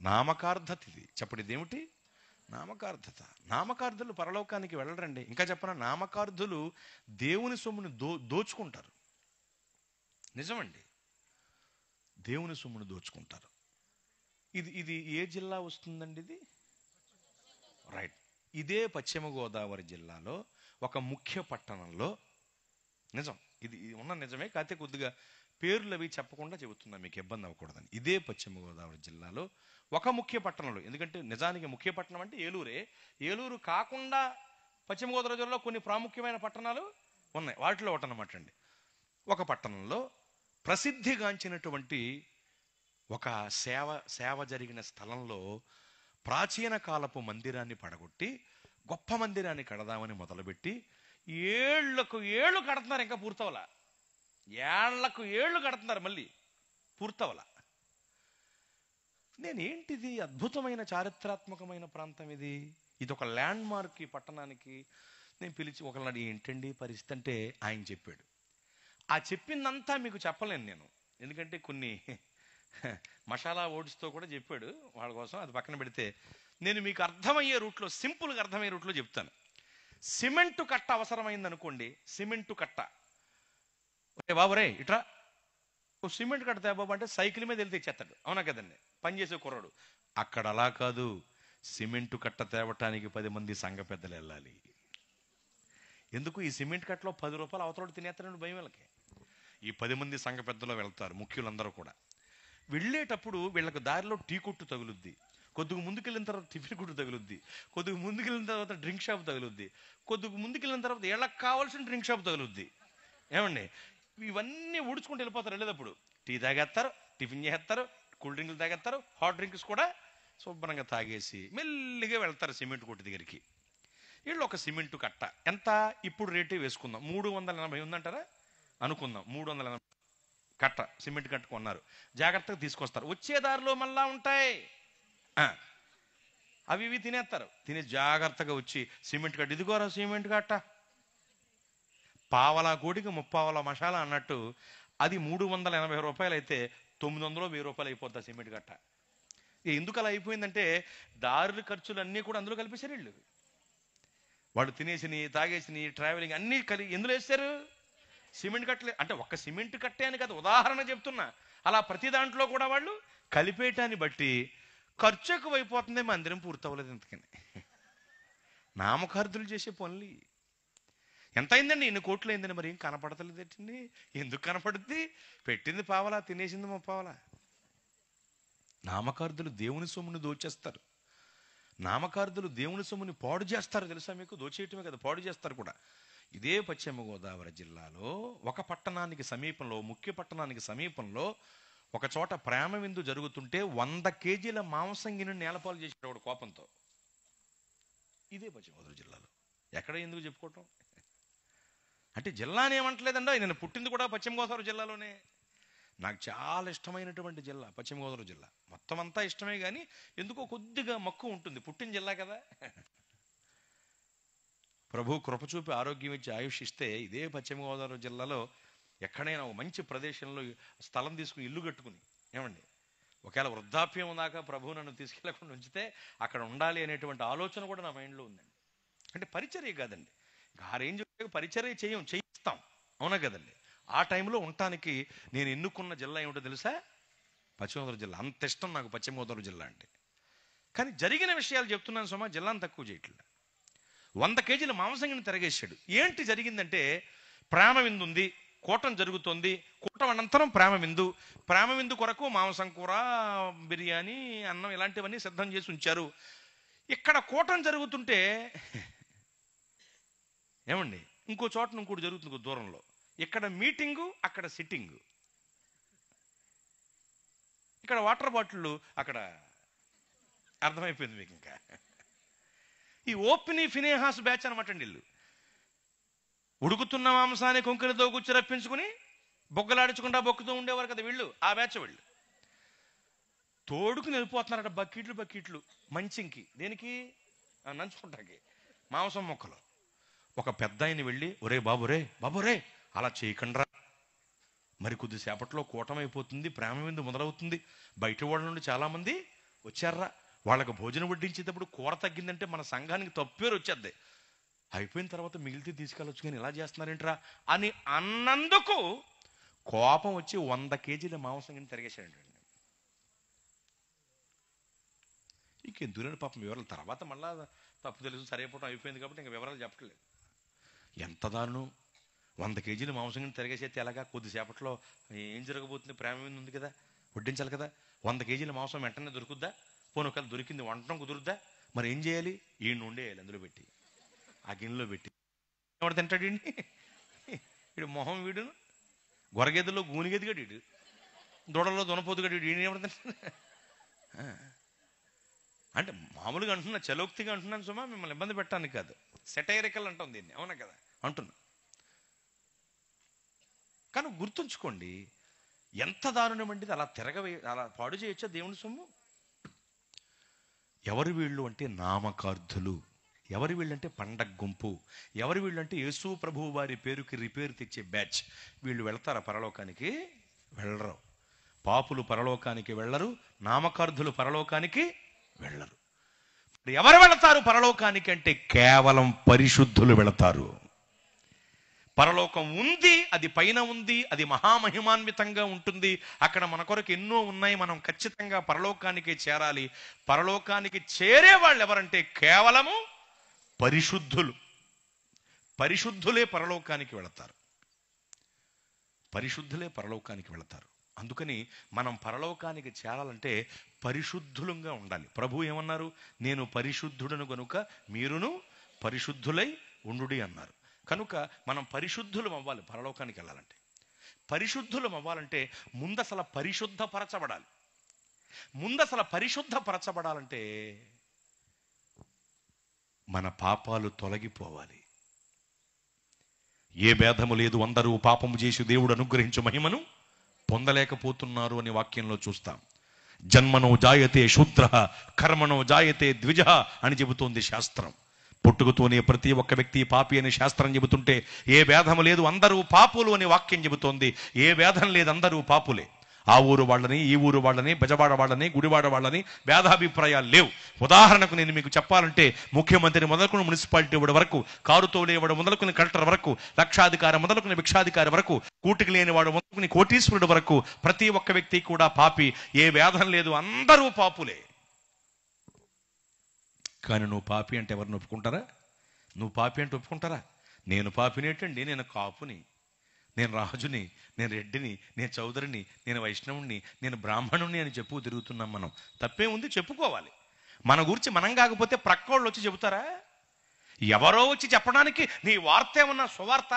నామకార్థత ఇది చెప్పండి ఇదేమిటి నామకార్థత నామకార్థులు పరలోకానికి వెళ్ళరండి ఇంకా చెప్పన నామకార్థులు దేవుని సొమ్ముని దో దోచుకుంటారు నిజమండి దేవుని సొమ్ముని దోచుకుంటారు ఇది ఇది ఏ జిల్లా వస్తుందండి ఇది రైట్ ఇదే పశ్చిమ గోదావరి జిల్లాలో ఒక ముఖ్య పట్టణంలో నిజం ఇది ఉన్న నిజమే కాకపోతే కొద్దిగా పేర్లు అవి చెప్పకుండా చెబుతున్నా మీకు ఇబ్బంది అవ్వకూడదని ఇదే పశ్చిమ గోదావరి జిల్లాలో ఒక ముఖ్య పట్టణంలో ఎందుకంటే నిజానికి ముఖ్య పట్టణం అంటే ఏలూరే ఏలూరు కాకుండా పశ్చిమ గోదావరి జిల్లాలో కొన్ని ప్రాముఖ్యమైన పట్టణాలు ఉన్నాయి వాటిలో ఒకటి అనమాట అండి ఒక పట్టణంలో ప్రసిద్ధిగాంచినటువంటి ఒక సేవ సేవ జరిగిన స్థలంలో ప్రాచీన కాలపు మందిరాన్ని పడగొట్టి గొప్ప మందిరాన్ని కడదామని మొదలుపెట్టి ఏళ్లకు ఏళ్ళు కడుతున్నారు ఇంకా పూర్తవల ఏళ్లకు ఏళ్ళు కడుతున్నారు మళ్ళీ పూర్తవల నేనేంటిది అద్భుతమైన చారిత్రాత్మకమైన ప్రాంతం ఇది ఇది ఒక ల్యాండ్ మార్క్ ఈ పట్టణానికి నేను పిలిచి ఒకనాడు ఏంటండి పరిస్థితి అంటే ఆయన చెప్పాడు ఆ చెప్పిందంతా మీకు చెప్పలేను నేను ఎందుకంటే కొన్ని మసాలా ఓట్స్తో కూడా చెప్పాడు వాళ్ళ కోసం అది పక్కన పెడితే నేను మీకు అర్థమయ్యే రూట్లో సింపుల్గా అర్థమయ్యే రూట్లో చెప్తాను సిమెంటు కట్ట అవసరమైంది అనుకోండి సిమెంటు కట్ట ఓకే బాబురే ఇట్రా ఓ సిమెంట్ కట్ట బాబు అంటే సైకిల్ మీద వెళ్తే తెచ్చేస్తాడు అవునా కదండి పనిచేసే కుర్రాడు అక్కడ అలా కాదు సిమెంటు కట్ట తేవటానికి పది మంది సంఘ పెద్దలు వెళ్ళాలి ఎందుకు ఈ సిమెంట్ కట్టలో పది రూపాయలు అవతల తినేస్తారండి భయం వీళ్ళకి ఈ పది మంది సంఘ పెద్దలో వెళ్తారు ముఖ్యులందరూ కూడా వెళ్ళేటప్పుడు వీళ్ళకు దారిలో టీ కొట్టు తగులుద్ది కొద్దిగా ముందుకెళ్ళిన తర్వాత టిఫిన్ కొట్టు తగులుద్ది కొద్దిగా ముందుకెళ్ళిన తర్వాత డ్రింక్ షాప్ తగులుద్ది కొద్దిగా ముందుకెళ్ళిన తర్వాత వీళ్ళకి కావాల్సిన డ్రింక్ షాప్ తగులుద్ది ఏమండి ఇవన్నీ ఊడ్చుకుంటూ వెళ్ళిపోతారు వెళ్ళేటప్పుడు టీ తాగేస్తారు టిఫిన్ చేస్తారు కూల్ డ్రింకులు తాగేస్తారు హాట్ డ్రింక్స్ కూడా శుభ్రంగా తాగేసి మెల్లిగా వెళ్తారు సిమెంట్ కొట్టు దగ్గరికి వీళ్ళు ఒక సిమెంట్ కట్ట ఎంత ఇప్పుడు రేటే వేసుకుందాం మూడు వందల ఎనభై ఉందంటారా అనుకుందాం మూడు వందల ఎనభై కట్ట సిమెంట్ కట్ట కొన్నారు జాగ్రత్తగా తీసుకొస్తారు వచ్చే దారిలో మళ్ళా ఉంటాయి అవి ఇవి తినేస్తారు తిని జాగ్రత్తగా వచ్చి సిమెంట్ కట్ట ఇదిగోరా సిమెంట్ కట్ట పావలా కోడికి ముప్పావలా మసాలా అన్నట్టు అది మూడు వందల ఎనభై రూపాయలు అయితే తొమ్మిది వందలు వెయ్యి రూపాయలు అయిపోతుంది సిమెంట్ కట్ట ఎందుకు అలా అయిపోయిందంటే దారుల ఖర్చులు అన్నీ కూడా అందులో కలిపేశారు వీళ్ళు వాళ్ళు తినేసినవి తాగేసినవి ట్రావెలింగ్ అన్నీ కలిగి ఎందులో వేస్తారు సిమెంట్ కట్టలే అంటే ఒక్క సిమెంట్ కట్టే అని కదా ఉదాహరణ చెప్తున్నా అలా ప్రతి దాంట్లో కూడా వాళ్ళు కలిపేయటాన్ని బట్టి ఖర్చు ఎక్కువైపోతుంది మందిరం పూర్తవ్వలేదు ఎందుకని నామకార్థులు చేసే పనులు ఎంత అయిందండి ఎన్ని కోట్లు అయిందండి మరి ఏం కనపడతలేదేటండి ఎందుకు కనపడుద్ది పెట్టింది పావలా తినేసింది మా పావలా నామకార్థులు దేవుని సొమ్ముని దోచేస్తారు నామకార్థులు దేవుని సొమ్ముని పాడు చేస్తారు తెలుసా మీకు దోచేయటమే కదా పాడు చేస్తారు కూడా ఇదే పశ్చిమ గోదావరి జిల్లాలో ఒక పట్టణానికి సమీపంలో ముఖ్య పట్టణానికి సమీపంలో ఒక చోట ప్రేమ విందు జరుగుతుంటే వంద కేజీల మాంసం గిన్నె నేలపాలు చేసేటవాడు కోపంతో ఇదే పశ్చిమ గోదావరి జిల్లాలో ఎక్కడ ఎందుకు చెప్పుకోవటం అంటే జిల్లాని ఏమంటలేదండి నేను పుట్టింది కూడా పశ్చిమ గోదావరి జిల్లాలోనే నాకు చాలా ఇష్టమైనటువంటి జిల్లా పశ్చిమ గోదావరి జిల్లా మొత్తం అంతా ఇష్టమే కానీ ఎందుకో కొద్దిగా మక్కువ ఉంటుంది పుట్టిన జిల్లా కదా ప్రభు కృపచూపి ఆరోగ్యం ఇచ్చి ఆయుష్ ఇస్తే ఇదే పశ్చిమ గోదావరి జిల్లాలో ఎక్కడైనా మంచి ప్రదేశంలో స్థలం తీసుకుని ఇల్లు కట్టుకుని ఏమండి ఒకవేళ వృద్ధాప్యం దాకా ప్రభు నన్ను తీసుకెళ్లకుండా ఉంచితే అక్కడ ఉండాలి అనేటువంటి ఆలోచన కూడా నా మైండ్లో ఉందండి అంటే పరిచర్య కాదండి గారేం చెప్తే పరిచర్య చేయం చేయిస్తాం అవునా కదండి ఆ టైంలో ఉండటానికి నేను ఎన్నుకున్న జిల్లా ఏమిటో తెలుసా పశ్చిమగోదావరి జిల్లా అంత ఇష్టం నాకు పశ్చిమ గోదావరి జిల్లా అంటే కానీ జరిగిన విషయాలు చెప్తున్నాను సుమా జిల్లాను తక్కువ చేయట్లేదు వంద కేజీల మాంసంగిని తిరగేశాడు ఏంటి జరిగిందంటే ప్రేమ విందు ఉంది కూటం జరుగుతుంది కూటం అనంతరం ప్రేమ విందు ప్రేమ విందు కొరకు మాంసం కూర బిర్యానీ అన్నం ఇలాంటివన్నీ సిద్ధం చేసి ఉంచారు ఇక్కడ కూటం జరుగుతుంటే ఏమండి ఇంకో చోట ఇంకోటి జరుగుతుంది దూరంలో ఇక్కడ మీటింగు అక్కడ సిట్టింగు ఇక్కడ వాటర్ బాటిళ్ళు అక్కడ అర్థమైపోయింది మీకు ఇంకా ఈ ఓపెని ఫినేహాస్ బ్యాచ్ అనమాట అండి వీళ్ళు ఉడుకుతున్న మాంసాన్ని కొంకరితో కూర్చు రప్పించుకుని బొగ్గలాడించకుండా బొక్కుతూ ఉండేవారు కదా వీళ్ళు ఆ బ్యాచ్ వీళ్ళు తోడుకుని వెళ్ళిపోతున్నారట బకెట్లు బకెట్లు మంచింకి దేనికి నంచుకుంటాకి మాంసం మొక్కలు ఒక పెద్ద ఆయన వెళ్ళి ఒరే బాబురే బాబురే అలా చేయకండ్రా మరి కొద్దిసేపట్లో కూటమైపోతుంది ప్రేమ విందు మొదలవుతుంది బయట వాళ్ళ నుండి చాలామంది వచ్చారా వాళ్ళకు భోజనం వడ్డించేటప్పుడు కూర తగ్గిందంటే మన సంఘానికి తప్పేరు వచ్చేది అయిపోయిన తర్వాత మిగిలితే తీసుకెళ్ళొచ్చు కానీ ఇలా చేస్తున్నారేంట్రా అని అన్నందుకు కోపం వచ్చి వంద కేజీల మాంసం కింద తిరిగేశాడండి దూరని పాపం వివరాలు తర్వాత మళ్ళా తప్పు తెలుసు సరైపోవడం అయిపోయింది కాబట్టి ఇంకా వివరాలు చెప్పట్లేదు ఎంత దారుణం వంద కేజీలు మాంసం కింద తిరిగేసేస్తే ఎలాగా కొద్దిసేపట్లో ఏం జరగబోతుంది ప్రేమ ఉంది కదా వడ్డించాలి కదా వంద కేజీల మాంసం వెంటనే దొరుకుద్దా పోను ఒకవేళ దొరికింది వంటం కుదురుద్దా మరి ఏం చేయాలి ఈ ఉండేయాలి అందులో పెట్టి ఆ గిన్నెలో పెట్టి ఎవడు తింటాడు ఇండి వీడు మొహం వీడు గొరగేదలో గూనిగెదిగాడు వీడు దొడలో దొనపోతుగాడు వీడు ఎవడు తింటాడు అంటే మామూలుగా అంటున్నా చలోక్తిగా అంటున్నాను సుమా మిమ్మల్ని ఇబ్బంది పెట్టడానికి కాదు సెటైరికల్ అంటాం దీన్ని అవునా కదా అంటున్నా కానీ గుర్తుంచుకోండి ఎంత దారుణం అంటే అలా తిరగవే అలా పాడు చేయొచ్చా దేవుని సొమ్ము ఎవరు వీళ్ళు అంటే నామకార్థులు ఎవరు అంటే పండగ గుంపు ఎవరు అంటే యేసు ప్రభు వారి పేరుకి రిపేరు తెచ్చే బ్యాచ్ వీళ్ళు వెళతారు పరలోకానికి వెళ్ళరు పాపులు పరలోకానికి వెళ్ళరు నామకార్థులు పరలోకానికి వెళ్ళరు ఎవరు వెళతారు పరలోకానికి అంటే కేవలం పరిశుద్ధులు వెళతారు పరలోకం ఉంది అది పైన ఉంది అది మహామహిమాన్వితంగా ఉంటుంది అక్కడ మన కొరకు ఎన్నో ఉన్నాయి మనం ఖచ్చితంగా పరలోకానికి చేరాలి పరలోకానికి చేరే వాళ్ళు ఎవరంటే కేవలము పరిశుద్ధులు పరిశుద్ధులే పరలోకానికి వెళతారు పరిశుద్ధులే పరలోకానికి వెళతారు అందుకని మనం పరలోకానికి చేరాలంటే పరిశుద్ధులంగా ఉండాలి ప్రభు ఏమన్నారు నేను పరిశుద్ధుడను గనుక మీరును పరిశుద్ధులై ఉండుడి అన్నారు కనుక మనం పరిశుద్ధులం అవ్వాలి పరలోకానికి వెళ్ళాలంటే పరిశుద్ధులం అవ్వాలంటే ముందసల పరిశుద్ధపరచబడాలి ముందసల పరిశుద్ధపరచబడాలంటే మన పాపాలు తొలగిపోవాలి ఏ భేదము లేదు అందరూ పాపము చేసి దేవుడు అనుగ్రహించు మహిమను పొందలేకపోతున్నారు అనే వాక్యంలో చూస్తాం జన్మనో జాయతే శూద్ర కర్మనో జాయతే ద్విజ అని చెబుతోంది శాస్త్రం పుట్టుకతోనే ప్రతి ఒక్క వ్యక్తి పాపి అని శాస్త్రం చెబుతుంటే ఏ భేదం లేదు అందరూ పాపులు అని వాక్యం చెబుతోంది ఏ వేధం లేదు అందరూ పాపులే ఆ ఊరు వాళ్ళని ఈ ఊరు వాళ్ళని బెజవాడ వాళ్ళని గుడివాడ వాళ్ళని వేదాభిప్రాయాలు లేవు ఉదాహరణకు నేను మీకు చెప్పాలంటే ముఖ్యమంత్రి మొదలుకున్న మున్సిపాలిటీ ఇవ్వడం వరకు కారుతో ఇవ్వడం మొదలుకుని కలెక్టర్ వరకు లక్షాధికార మొదలుకుని భిక్షాధికారి వరకు కూటికి లేని వాడు మొదలుకుని కోటీశ్వరుడు వరకు ప్రతి ఒక్క వ్యక్తి కూడా పాపి ఏ వేధం లేదు అందరూ పాపులే కానీ నువ్వు పాపి అంటే ఎవరిని ఒప్పుకుంటారా నువ్వు పాపి అంటే ఒప్పుకుంటారా నేను పాపినేటండి నేను కాపుని నేను రాజుని నేను రెడ్డిని నేను చౌదరిని నేను వైష్ణవుణ్ణి నేను బ్రాహ్మణుణ్ణి అని చెప్పు తిరుగుతున్నాం మనం తప్పే ఉంది చెప్పుకోవాలి మన గురించి మనం కాకపోతే ప్రక్కోళ్ళు వచ్చి చెబుతారా ఎవరో వచ్చి చెప్పడానికి నీ వార్త ఏమన్నా సువార్త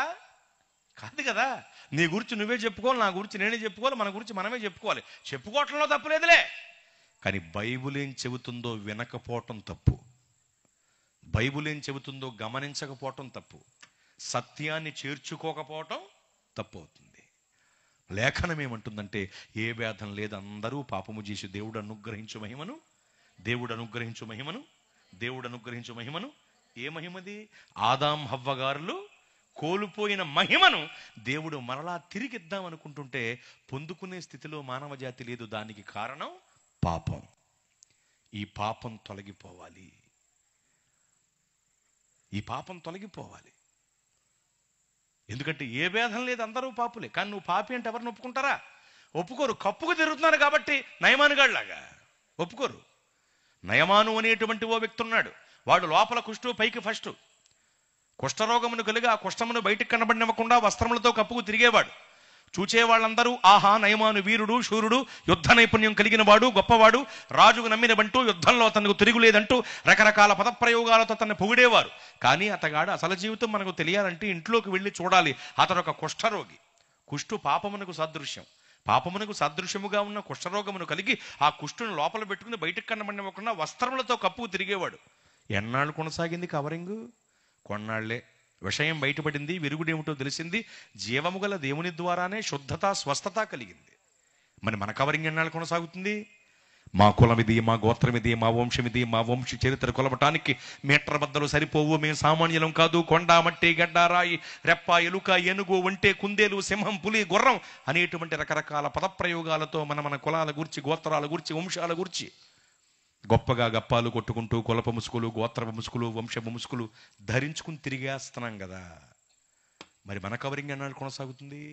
కాదు కదా నీ గురించి నువ్వే చెప్పుకోవాలి నా గురించి నేనే చెప్పుకోవాలి మన గురించి మనమే చెప్పుకోవాలి చెప్పుకోవటంలో లేదులే కానీ బైబుల్ ఏం చెబుతుందో వినకపోవటం తప్పు బైబుల్ ఏం చెబుతుందో గమనించకపోవటం తప్పు సత్యాన్ని చేర్చుకోకపోవటం తప్పు అవుతుంది లేఖనం ఏమంటుందంటే ఏ వేదం లేదు అందరూ పాపము చేసి దేవుడు అనుగ్రహించు మహిమను దేవుడు అనుగ్రహించు మహిమను దేవుడు అనుగ్రహించు మహిమను ఏ మహిమది ఆదాం హవ్వగారులు కోల్పోయిన మహిమను దేవుడు మరలా తిరిగిద్దాం అనుకుంటుంటే పొందుకునే స్థితిలో మానవ జాతి లేదు దానికి కారణం పాపం ఈ పాపం తొలగిపోవాలి ఈ పాపం తొలగిపోవాలి ఎందుకంటే ఏ భేదం లేదు అందరూ పాపులే కానీ నువ్వు పాపి అంటే ఎవరిని ఒప్పుకుంటారా ఒప్పుకోరు కప్పుకు తిరుగుతున్నారు కాబట్టి నయమానుగాడిలాగా ఒప్పుకోరు నయమాను అనేటువంటి ఓ వ్యక్తి ఉన్నాడు వాడు లోపల కుష్టు పైకి ఫస్ట్ కుష్ఠరోగమును కలిగి ఆ కుష్ఠమును బయటకు కనబడినివ్వకుండా వస్త్రములతో కప్పుకు తిరిగేవాడు చూచే వాళ్ళందరూ ఆహా నయమాను వీరుడు శూరుడు యుద్ధ నైపుణ్యం కలిగిన వాడు గొప్పవాడు రాజుకు నమ్మినవంటూ యుద్ధంలో అతనికి తిరుగులేదంటూ రకరకాల పదప్రయోగాలతో అతన్ని పొగిడేవారు కానీ అతగాడు అసలు జీవితం మనకు తెలియాలంటే ఇంట్లోకి వెళ్ళి చూడాలి అతను ఒక కుష్ఠరోగి కుష్ఠు పాపమునకు సాదృశ్యం పాపమునకు సాదృశ్యముగా ఉన్న కుష్ఠరోగమును కలిగి ఆ కుష్ఠును లోపల పెట్టుకుని బయటకు కనబడినవ్వకుండా వస్త్రములతో కప్పు తిరిగేవాడు ఎన్నాళ్ళు కొనసాగింది కవరింగ్ కొన్నాళ్లే విషయం బయటపడింది విరుగుడేమిటో తెలిసింది జీవము గల దేవుని ద్వారానే శుద్ధత స్వస్థత కలిగింది మరి మన కవరింగ్ ఎన్నాళ్ళు కొనసాగుతుంది మా కులం ఇది మా గోత్రం ఇది మా వంశం ఇది మా వంశ చరిత్ర కొలవటానికి మీటర్ బద్దలు సరిపోవు మేము సామాన్యులం కాదు కొండ మట్టి గడ్డ రాయి రెప్ప ఎలుక ఏనుగు ఒంటే కుందేలు సింహం పులి గుర్రం అనేటువంటి రకరకాల పదప్రయోగాలతో మన మన కులాల గురించి గోత్రాల గురించి వంశాల గురించి గొప్పగా గప్పాలు కొట్టుకుంటూ కులప ముసుగులు గోత్ర ముసుకులు వంశపు ముసుగులు ధరించుకుని తిరిగేస్తున్నాం కదా మరి మన కవరింగ్ అన్నాడు కొనసాగుతుంది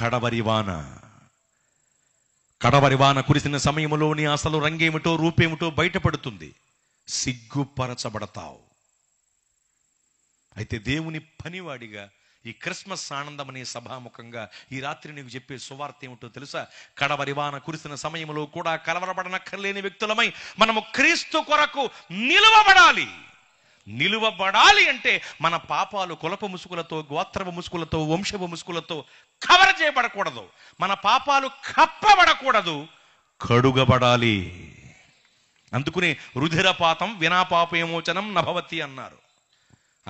కడవరి వాన కడవరి వాన కురిసిన సమయంలోని అసలు రంగేమిటో రూపేమిటో బయటపడుతుంది సిగ్గుపరచబడతావు అయితే దేవుని పనివాడిగా ఈ క్రిస్మస్ ఆనందం అనే సభాముఖంగా ఈ రాత్రి నీకు చెప్పే సువార్త ఏమిటో తెలుసా కడవరివాన కురిసిన సమయంలో కూడా కలవరపడనక్కర్లేని వ్యక్తులమై మనము క్రీస్తు కొరకు నిలువబడాలి నిలువబడాలి అంటే మన పాపాలు కులప ముసుగులతో గోత్రపు ముసుగులతో వంశపు ముసుగులతో కవర్ చేయబడకూడదు మన పాపాలు కప్పబడకూడదు కడుగబడాలి అందుకునే రుధిరపాతం వినాపాపయమోచనం నభవతి అన్నారు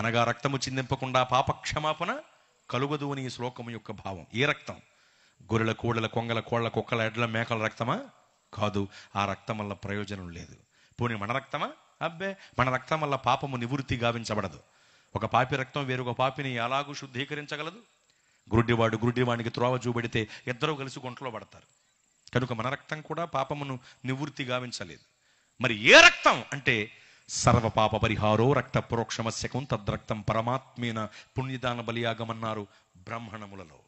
అనగా రక్తము చిందింపకుండా పాపక్షమాపణ కలుగదు అని ఈ శ్లోకం యొక్క భావం ఏ రక్తం గొర్రెల కోడల కొంగల కోళ్ల కుక్కల ఎడ్ల మేకల రక్తమా కాదు ఆ రక్తం వల్ల ప్రయోజనం లేదు పోనీ మన రక్తమా అబ్బే మన రక్తం వల్ల పాపము నివృత్తి గావించబడదు ఒక పాపి రక్తం వేరొక పాపిని ఎలాగూ శుద్ధీకరించగలదు గురుడివాడు గురుడివానికి త్రోవ చూపెడితే ఇద్దరూ కలిసి గుంటలో పడతారు కనుక మన రక్తం కూడా పాపమును నివృత్తి గావించలేదు మరి ఏ రక్తం అంటే సర్వ పాప పరిహారో రక్త ప్రోక్షమస్యకం తద్రక్తం పరమాత్మేన పుణ్యదాన బలియాగమన్నారు బ్రాహ్మణములలో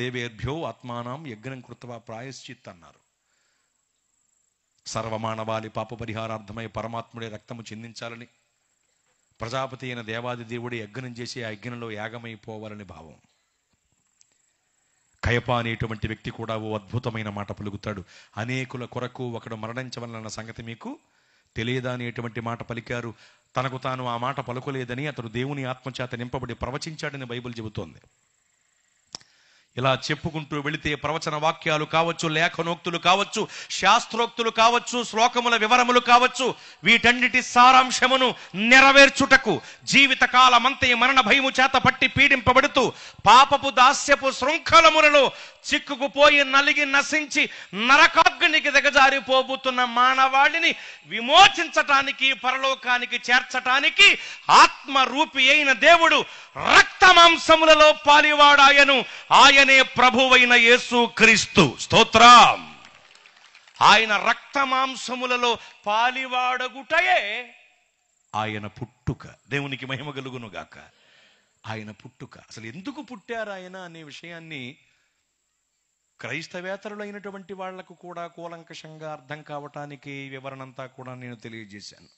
దేవేర్భ్యో ఆత్మానం యజ్ఞం కృతవా ప్రాయశ్చిత్ అన్నారు సర్వమానవాళి పాప పరిహారార్థమై పరమాత్ముడే రక్తము చెందించాలని ప్రజాపతి అయిన దేవాది దేవుడి యజ్ఞం చేసి ఆ యజ్ఞంలో యాగమైపోవాలని భావం కయప అనేటువంటి వ్యక్తి కూడా ఓ అద్భుతమైన మాట పలుకుతాడు అనేకుల కొరకు ఒకడు మరణించవలన సంగతి మీకు తెలియదా అనేటువంటి మాట పలికారు తనకు తాను ఆ మాట పలుకులేదని అతడు దేవుని ఆత్మచేత నింపబడి ప్రవచించాడని బైబిల్ చెబుతోంది ఇలా చెప్పుకుంటూ వెళితే ప్రవచన వాక్యాలు కావచ్చు లేఖనోక్తులు కావచ్చు శాస్త్రోక్తులు కావచ్చు శ్లోకముల వివరములు కావచ్చు వీటన్నిటి సారాంశమును నెరవేర్చుటకు జీవిత కాలమంతే మరణ భయము చేత పట్టి పీడింపబడుతూ పాపపు దాస్యపు శృంఖలములలో చిక్కుకుపోయి నలిగి నశించి నరకాగ్నికి దిగజారిపోబోతున్న మానవాళిని విమోచించటానికి పరలోకానికి చేర్చటానికి ఆత్మరూపి అయిన దేవుడు రక్త మాంసములలో పాలివాడాయను ఆయనే ప్రభువైన యేసు క్రీస్తు స్తోత్రం ఆయన రక్త మాంసములలో పాలివాడగుటయే ఆయన పుట్టుక దేవునికి మహిమ కలుగునుగాక ఆయన పుట్టుక అసలు ఎందుకు పుట్టారు ఆయన అనే విషయాన్ని క్రైస్తవేతరులైనటువంటి వాళ్లకు కూడా కూలంకషంగా అర్థం కావటానికి వివరణంతా కూడా నేను తెలియజేశాను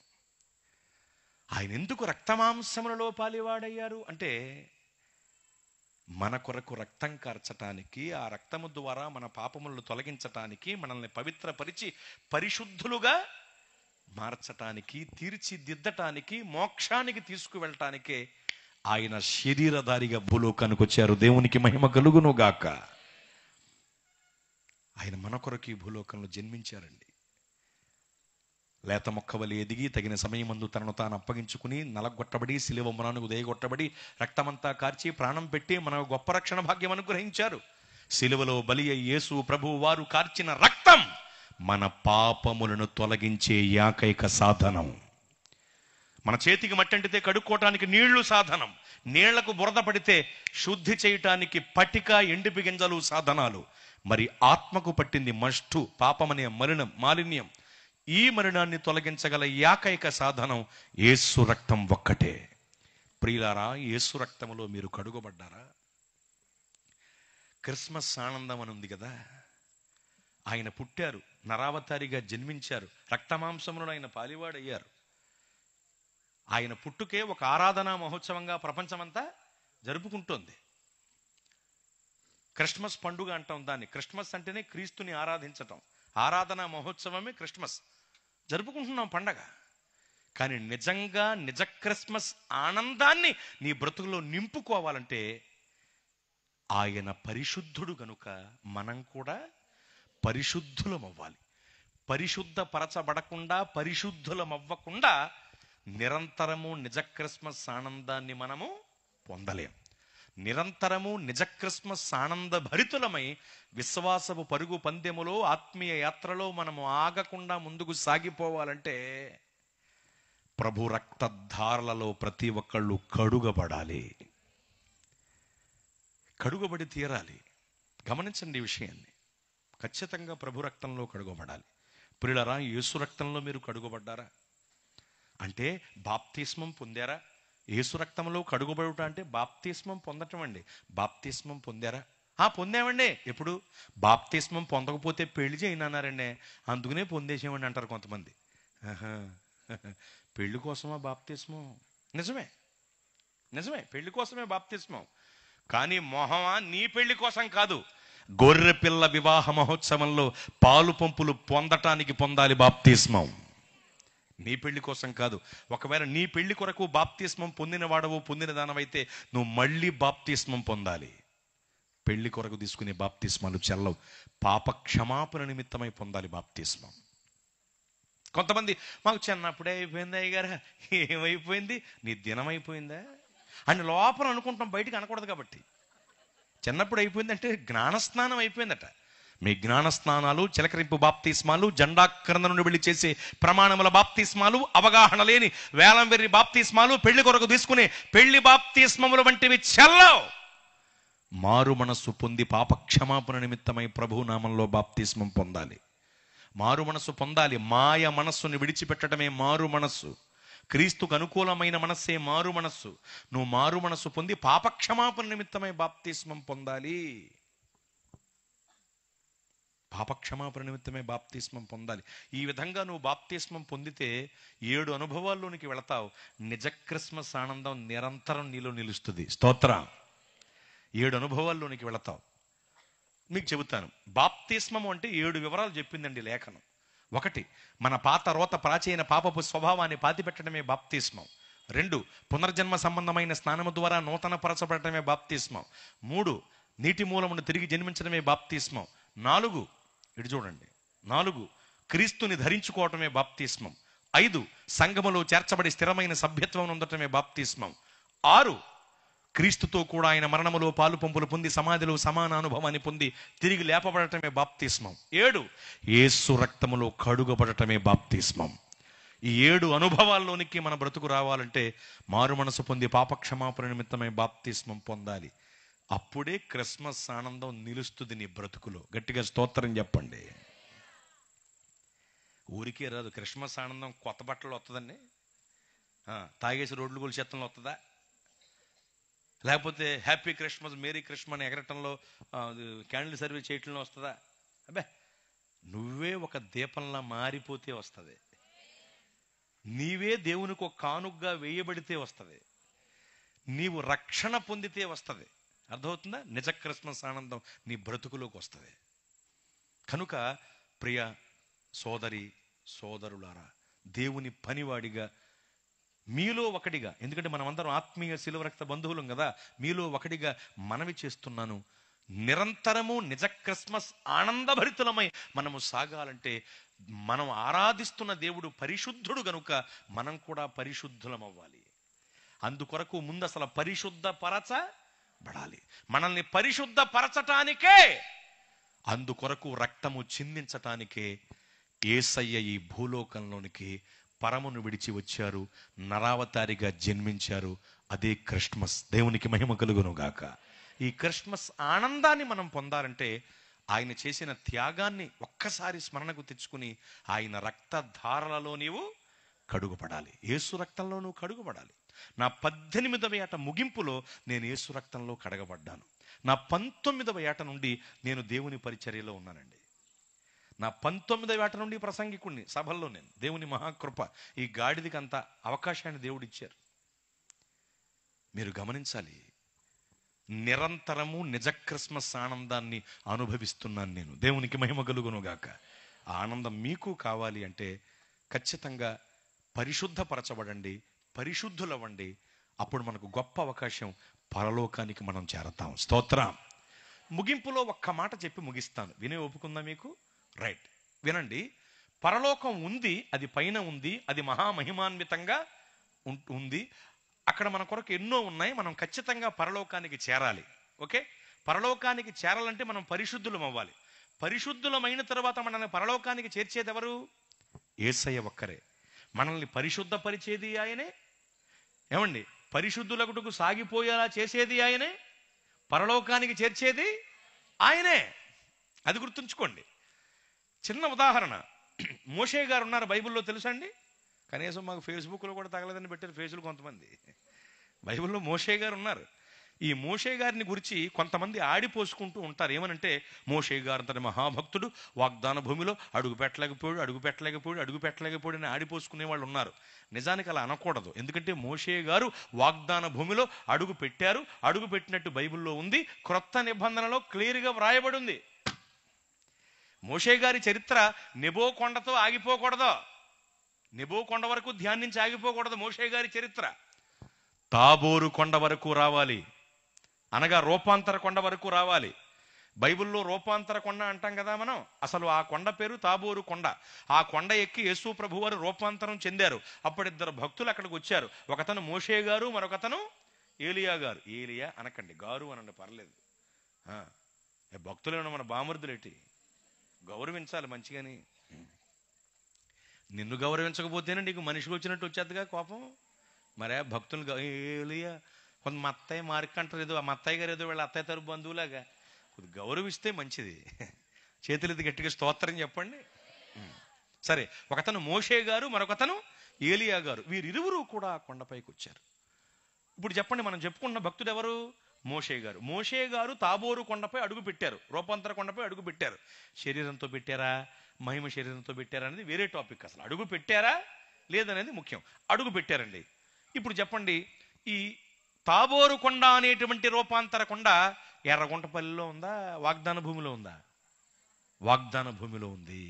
ఆయన ఎందుకు రక్తమాంసములలో పాలివాడయ్యారు అంటే మన కొరకు రక్తం కార్చటానికి ఆ రక్తము ద్వారా మన పాపములను తొలగించటానికి మనల్ని పవిత్రపరిచి పరిశుద్ధులుగా మార్చటానికి తీర్చిదిద్దటానికి మోక్షానికి తీసుకువెళ్ళటానికే ఆయన శరీరధారిగా భూలోకానికి వచ్చారు దేవునికి మహిమ కలుగునుగాక గాక ఆయన మన కొరకు ఈ భూలోకంలో జన్మించారండి లేత వలి ఎదిగి తగిన సమయమందు తనను తాను అప్పగించుకుని నలగొట్టబడి శిలువ మనకు దయగొట్టబడి రక్తమంతా కార్చి ప్రాణం పెట్టి మనకు గొప్ప రక్షణ భాగ్యం అనుగ్రహించారు శిలువలో బలి యేసు ప్రభు వారు కార్చిన రక్తం మన పాపములను తొలగించే ఏకైక సాధనం మన చేతికి మట్టంటితే కడుక్కోవటానికి నీళ్లు సాధనం నీళ్లకు బురద పడితే శుద్ధి చేయటానికి పటిక ఎండిపి గింజలు సాధనాలు మరి ఆత్మకు పట్టింది మష్టు పాపమనే మలినం మాలిన్యం ఈ మరణాన్ని తొలగించగల ఏకైక సాధనం ఏసు రక్తం ఒక్కటే ప్రియులారా ఏసు రక్తములో మీరు కడుగుబడ్డారా క్రిస్మస్ ఆనందం అని ఉంది కదా ఆయన పుట్టారు నరావతారిగా జన్మించారు రక్తమాంసంలో ఆయన పాలివాడయ్యారు ఆయన పుట్టుకే ఒక ఆరాధనా మహోత్సవంగా ప్రపంచమంతా జరుపుకుంటోంది క్రిస్మస్ పండుగ అంటాం దాన్ని క్రిస్మస్ అంటేనే క్రీస్తుని ఆరాధించటం ఆరాధన మహోత్సవమే క్రిస్మస్ జరుపుకుంటున్నాం పండగ కానీ నిజంగా నిజ క్రిస్మస్ ఆనందాన్ని నీ బ్రతుకులో నింపుకోవాలంటే ఆయన పరిశుద్ధుడు గనుక మనం కూడా పరిశుద్ధులం అవ్వాలి పరిశుద్ధపరచబడకుండా పరిశుద్ధులం అవ్వకుండా నిరంతరము నిజ క్రిస్మస్ ఆనందాన్ని మనము పొందలేము నిరంతరము నిజ క్రిస్మస్ ఆనంద భరితులమై విశ్వాసపు పరుగు పందెములో ఆత్మీయ యాత్రలో మనము ఆగకుండా ముందుకు సాగిపోవాలంటే ప్రభు రక్తధారలలో ప్రతి ఒక్కళ్ళు కడుగబడాలి కడుగబడి తీరాలి గమనించండి ఈ విషయాన్ని ఖచ్చితంగా ప్రభు రక్తంలో కడుగబడాలి ప్రియులరా యేసు రక్తంలో మీరు కడుగబడ్డారా అంటే బాప్తిస్మం పొందారా యేసు రక్తంలో కడుగుబడుట అంటే బాప్తిస్మం పొందటం అండి బాప్తిస్మం పొందారా ఆ పొందామండి ఎప్పుడు బాప్తిస్మం పొందకపోతే పెళ్లి చేయనన్నారండి అందుకనే పొందేసేమండి అంటారు కొంతమంది పెళ్లి కోసమా బాప్తిస్మం నిజమే నిజమే పెళ్లి కోసమే బాప్తిస్మం కానీ మొహమా నీ పెళ్లి కోసం కాదు పిల్ల వివాహ మహోత్సవంలో పాలు పంపులు పొందటానికి పొందాలి బాప్తిస్మం నీ పెళ్లి కోసం కాదు ఒకవేళ నీ పెళ్లి కొరకు బాప్తిస్మం పొందిన వాడవు పొందిన దానవైతే నువ్వు మళ్ళీ బాప్తిస్మం పొందాలి పెళ్లి కొరకు తీసుకునే బాప్తిస్మాలు చెల్లవు పాప క్షమాపణ నిమిత్తమై పొందాలి బాప్తిస్మం కొంతమంది మాకు చిన్నప్పుడే అయిపోయింది అయ్యగారా ఏమైపోయింది నీ దినం అయిపోయిందా అని లోపల అనుకుంటాం బయటికి అనకూడదు కాబట్టి చిన్నప్పుడు అయిపోయిందంటే జ్ఞానస్నానం అయిపోయిందట మీ జ్ఞాన స్నానాలు చిలకరింపు బాప్తిస్మాలు జెండాకరణ నుండి వెళ్ళి చేసే ప్రమాణముల బాప్తిస్మాలు అవగాహన లేని వేలం వెర్రి బాప్తిస్మాలు పెళ్లి కొరకు తీసుకునే పెళ్లి బాప్తిస్మములు వంటివి చెల్లవు మారు మనస్సు పొంది పాప క్షమాపణ నిమిత్తమై ప్రభునామంలో బాప్తిస్మం పొందాలి మారు మనస్సు పొందాలి మాయ మనస్సును విడిచిపెట్టడమే మారు మనస్సు క్రీస్తుకు అనుకూలమైన మనస్సే మారు మనస్సు నువ్వు మారు మనస్సు పొంది పాపక్షమాపణ నిమిత్తమై బాప్తిస్మం పొందాలి పాపక్షమాపణ నిమిత్తమే బాప్తిస్మం పొందాలి ఈ విధంగా నువ్వు బాప్తిస్మం పొందితే ఏడు అనుభవాల్లోనికి వెళతావు నిజ క్రిస్మస్ ఆనందం నిరంతరం నీలో నిలుస్తుంది స్తోత్ర ఏడు అనుభవాల్లోనికి వెళతావు మీకు చెబుతాను బాప్తిస్మం అంటే ఏడు వివరాలు చెప్పిందండి లేఖనం ఒకటి మన పాత రోత ప్రాచీన పాపపు స్వభావాన్ని పాతిపెట్టడమే బాప్తిస్మం రెండు పునర్జన్మ సంబంధమైన స్నానము ద్వారా నూతన పరచబడటమే బాప్తిస్మం మూడు నీటి మూలమును తిరిగి జన్మించడమే బాప్తిస్మం నాలుగు ఇటు చూడండి నాలుగు క్రీస్తుని ధరించుకోవటమే బాప్తిస్మం ఐదు సంగములో చేర్చబడి స్థిరమైన సభ్యత్వం ఉండటమే బాప్తిస్మం ఆరు క్రీస్తుతో కూడా ఆయన మరణములో పాలు పంపులు పొంది సమాధిలో సమాన అనుభవాన్ని పొంది తిరిగి లేపబడటమే బాప్తిస్మం ఏడు ఏసు రక్తములో కడుగబడటమే బాప్తిస్మం ఈ ఏడు అనుభవాల్లోనికి మన బ్రతుకు రావాలంటే మారు మనసు పొంది పాపక్షమాపణ నిమిత్తమే బాప్తిస్మం పొందాలి అప్పుడే క్రిస్మస్ ఆనందం నిలుస్తుంది నీ బ్రతుకులో గట్టిగా స్తోత్రం చెప్పండి ఊరికే రాదు క్రిస్మస్ ఆనందం కొత్త బట్టలు వస్తుందండి తాగేసి రోడ్లు చేతంలో వస్తుందా లేకపోతే హ్యాపీ క్రిస్మస్ మేరీ క్రిస్మస్ అని ఎగరటంలో క్యాండిల్ సర్వీస్ చేయటంలో వస్తుందా అబ్బే నువ్వే ఒక దీపంలా మారిపోతే వస్తుంది నీవే దేవునికి ఒక కానుగ్గా వేయబడితే వస్తుంది నీవు రక్షణ పొందితే వస్తుంది అర్థమవుతుందా నిజ క్రిస్మస్ ఆనందం నీ బ్రతుకులోకి వస్తుంది కనుక ప్రియ సోదరి సోదరులారా దేవుని పనివాడిగా మీలో ఒకటిగా ఎందుకంటే మనం అందరం ఆత్మీయ శిలవరక్త బంధువులం కదా మీలో ఒకటిగా మనవి చేస్తున్నాను నిరంతరము నిజ క్రిస్మస్ ఆనందభరితులమై మనము సాగాలంటే మనం ఆరాధిస్తున్న దేవుడు పరిశుద్ధుడు గనుక మనం కూడా పరిశుద్ధులం అవ్వాలి అందుకొరకు ముందు అసలు పరిశుద్ధ పరచ పడాలి మనల్ని పరిశుద్ధపరచటానికే అందుకొరకు రక్తము చిందించటానికే ఏసయ్య ఈ భూలోకంలోనికి పరమును విడిచి వచ్చారు నరావతారిగా జన్మించారు అదే క్రిస్మస్ దేవునికి మహిమ కలుగునుగాక ఈ క్రిస్మస్ ఆనందాన్ని మనం పొందాలంటే ఆయన చేసిన త్యాగాన్ని ఒక్కసారి స్మరణకు తెచ్చుకుని ఆయన రక్తధారలలో నీవు కడుగుపడాలి ఏసు రక్తంలో నువ్వు కడుగుపడాలి నా పద్దెనిమిదవ ఏట ముగింపులో నేను యేసు రక్తంలో కడగబడ్డాను నా పంతొమ్మిదవ ఏట నుండి నేను దేవుని పరిచర్యలో ఉన్నానండి నా పంతొమ్మిదవ ఏట నుండి ప్రసంగికుణ్ణి సభల్లో నేను దేవుని మహాకృప ఈ గాడిదికి అంత అవకాశాన్ని దేవుడు ఇచ్చారు మీరు గమనించాలి నిరంతరము నిజ క్రిస్మస్ ఆనందాన్ని అనుభవిస్తున్నాను నేను దేవునికి మహిమ కలుగునుగాక గాక ఆనందం మీకు కావాలి అంటే ఖచ్చితంగా పరిశుద్ధపరచబడండి వండి అప్పుడు మనకు గొప్ప అవకాశం పరలోకానికి మనం చేరతాం స్తోత్రం ముగింపులో ఒక్క మాట చెప్పి ముగిస్తాను వినే ఒప్పుకుందా మీకు రైట్ వినండి పరలోకం ఉంది అది పైన ఉంది అది మహామహిమాన్వితంగా ఉంది అక్కడ మన కొరకు ఎన్నో ఉన్నాయి మనం ఖచ్చితంగా పరలోకానికి చేరాలి ఓకే పరలోకానికి చేరాలంటే మనం పరిశుద్ధులం అవ్వాలి పరిశుద్ధులమైన తర్వాత మనల్ని పరలోకానికి చేర్చేది ఎవరు ఏసయ్య ఒక్కరే మనల్ని పరిశుద్ధపరిచేది ఆయనే ఏమండి పరిశుద్ధులకుటకు సాగిపోయేలా చేసేది ఆయనే పరలోకానికి చేర్చేది ఆయనే అది గుర్తుంచుకోండి చిన్న ఉదాహరణ మోషే గారు ఉన్నారు బైబిల్లో తెలుసండి కనీసం మాకు ఫేస్బుక్లో కూడా తగలేదని పెట్టారు ఫేజులు కొంతమంది బైబిల్లో మోషే గారు ఉన్నారు ఈ మోషే గారిని గురించి కొంతమంది ఆడిపోసుకుంటూ ఉంటారు ఏమనంటే మోషే గారు మహాభక్తుడు వాగ్దాన భూమిలో అడుగు పెట్టలేకపోయాడు అడుగు పెట్టలేకపోయాడు అడుగు పెట్టలేకపోయాడు అని ఆడిపోసుకునే వాళ్ళు ఉన్నారు నిజానికి అలా అనకూడదు ఎందుకంటే మోషే గారు వాగ్దాన భూమిలో అడుగు పెట్టారు అడుగు పెట్టినట్టు బైబిల్లో ఉంది క్రొత్త నిబంధనలో క్లియర్గా వ్రాయబడి ఉంది మోషే గారి చరిత్ర నిబో కొండతో ఆగిపోకూడదు నెబో కొండ వరకు ధ్యానించి ఆగిపోకూడదు మోషే గారి చరిత్ర తాబోరు కొండ వరకు రావాలి అనగా రూపాంతర కొండ వరకు రావాలి బైబిల్లో రూపాంతర కొండ అంటాం కదా మనం అసలు ఆ కొండ పేరు తాబూరు కొండ ఆ కొండ ఎక్కి యేసు ప్రభు వారు రూపాంతరం చెందారు అప్పుడిద్దరు భక్తులు అక్కడికి వచ్చారు ఒకతను మోషే గారు మరొకతను ఏలియా గారు ఏలియా అనకండి గారు అనండి పర్లేదు ఏమన్నా మన ఏంటి గౌరవించాలి మంచిగాని నిన్ను గౌరవించకపోతేనే నీకు మనిషికి వచ్చినట్టు వచ్చేదిగా కోపం మరే భక్తులు ఏలియా కొంత మా అత్తయ్య మార్కంటారు ఏదో మా అత్తయ్య గారు ఏదో వీళ్ళ అత్తయ్య తరపు బంధువులాగా కొద్దిగా గౌరవిస్తే మంచిది ఇది గట్టిగా స్తోత్రం చెప్పండి సరే ఒకతను మోషే గారు మరొకతను ఏలియా గారు వీరిరువురు కూడా కొండపైకి వచ్చారు ఇప్పుడు చెప్పండి మనం చెప్పుకున్న భక్తుడు ఎవరు మోషే గారు మోషే గారు తాబోరు కొండపై అడుగు పెట్టారు రూపాంతర కొండపై అడుగు పెట్టారు శరీరంతో పెట్టారా మహిమ శరీరంతో పెట్టారా అనేది వేరే టాపిక్ అసలు అడుగు పెట్టారా లేదనేది ముఖ్యం అడుగు పెట్టారండి ఇప్పుడు చెప్పండి ఈ తాబోరు కొండ అనేటువంటి రూపాంతర కొండ ఎర్రగుంటపల్లిలో ఉందా వాగ్దాన భూమిలో ఉందా వాగ్దాన భూమిలో ఉంది